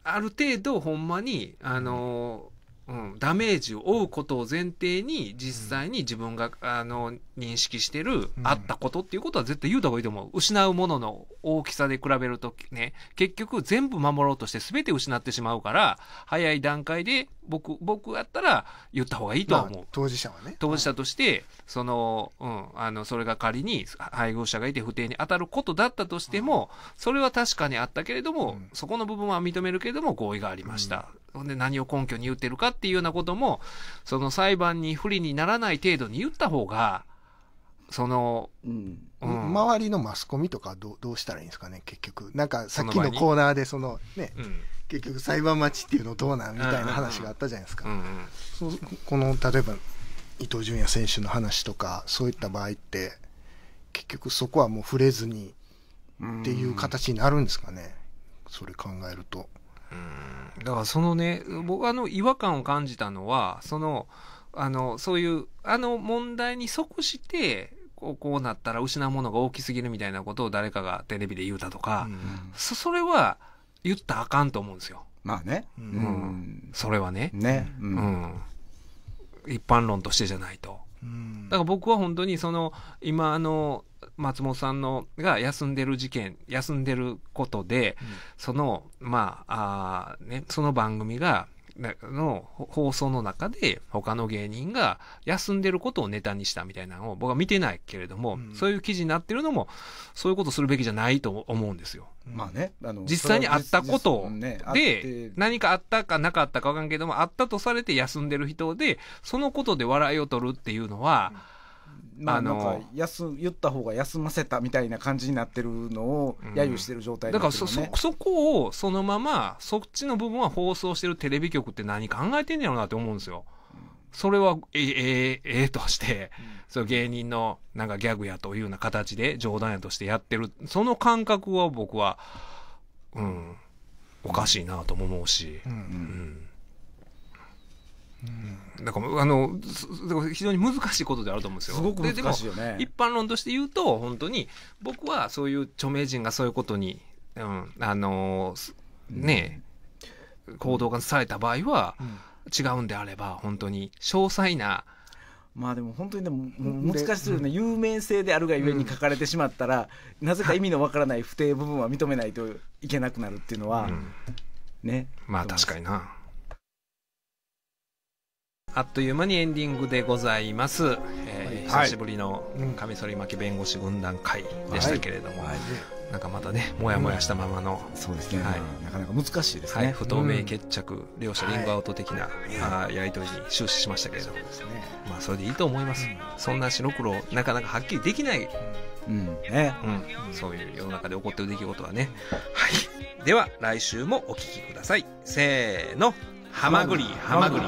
ある程度ほんまにあの、うん、ダメージを負うことを前提に実際に自分が、あの認識してる、あったことっていうことは絶対言うた方がいいと思う失うものの大きさで比べるとね結局全部守ろうとして全て失ってしまうから早い段階で僕僕やったら言った方がいいと思う、まあ、当事者はね当事者として、その,、うん、あのそれが仮に配偶者がいて不定に当たることだったとしても、それは確かにあったけれども、そこの部分は認めるけれども合意がありました、うんほんで何を根拠に言ってるかっていうようなことも、その裁判に不利にならない程度に言った方が、その、うん、うん、周りのマスコミとかどどうしたらいいんですかね結局なんかさっきのコーナーでそのね、うん、結局裁判待ちっていうのどうなんみたいな話があったじゃないですか、うんうん、この例えば伊東純也選手の話とかそういった場合って結局そこはもう触れずにっていう形になるんですかね、それ考えると。うんだからそのね僕あの違和感を感じたのはそのあのそういうあの問題に即してこうこうなったら失うものが大きすぎるみたいなことを誰かがテレビで言うたとか、うん、そそれは言ったらあかんと思うんですよ。まあね、うん、うん、それはねね、うん、うん、一般論としてじゃないと。だから僕は本当にその今あの松本さんのが休んでる事件休んでることで、うん、そのまああ、ね、その番組がの放送の中で他の芸人が休んでることをネタにしたみたいなのを僕は見てないけれども、うん、そういう記事になってるのもそういうことするべきじゃないと思うんですよ。まあね、あの実際にあったことで、何かあったかなかったか分かんけどもあったとされて休んでる人でそのことで笑いを取るっていうのは。うんまあなんか休言った方が休ませたみたいな感じになってるのを揶揄してる状態、ねうん、だからそそそこをそのままそっちの部分は放送してるテレビ局って何考えてんねやろなって思うんですよ。それはえええええとして、うん、その芸人のなんかギャグやというような形で冗談やとしてやってるその感覚は僕はうんおかしいなとも思うし。うん、うんうんんかあの非常に難しいことであると思うんですよ。すごく難しいよね。一般論として言うと本当に僕はそういう著名人がそういうことに、うん、あのね、うん、行動がされた場合は、違うんであれば本当に詳細なまあでも本当にでも難しいすぎうね、有名性であるがゆえに書かれてしまったら、なぜか意味のわからない不定部分は認めないといけなくなるっていうのは、ねまあ確かになあっという間にエンディングでございます、えー、はい、久しぶりのカミソリ負け弁護士軍団会でしたけれども、はいはい、なんかまたねもやもやしたままの、うん、そうですね、はい、なかなか難しいですね、不透明決着、うん、両者リングアウト的な、はい、あやり取りに終始しましたけれども、ね、まあ、それでいいと思います、うん、そんな白黒なかなかはっきりできない、うんねうん、そういう世の中で起こってる出来事はね、はい、では来週もお聴きくださいせーの「はまぐりはまぐり」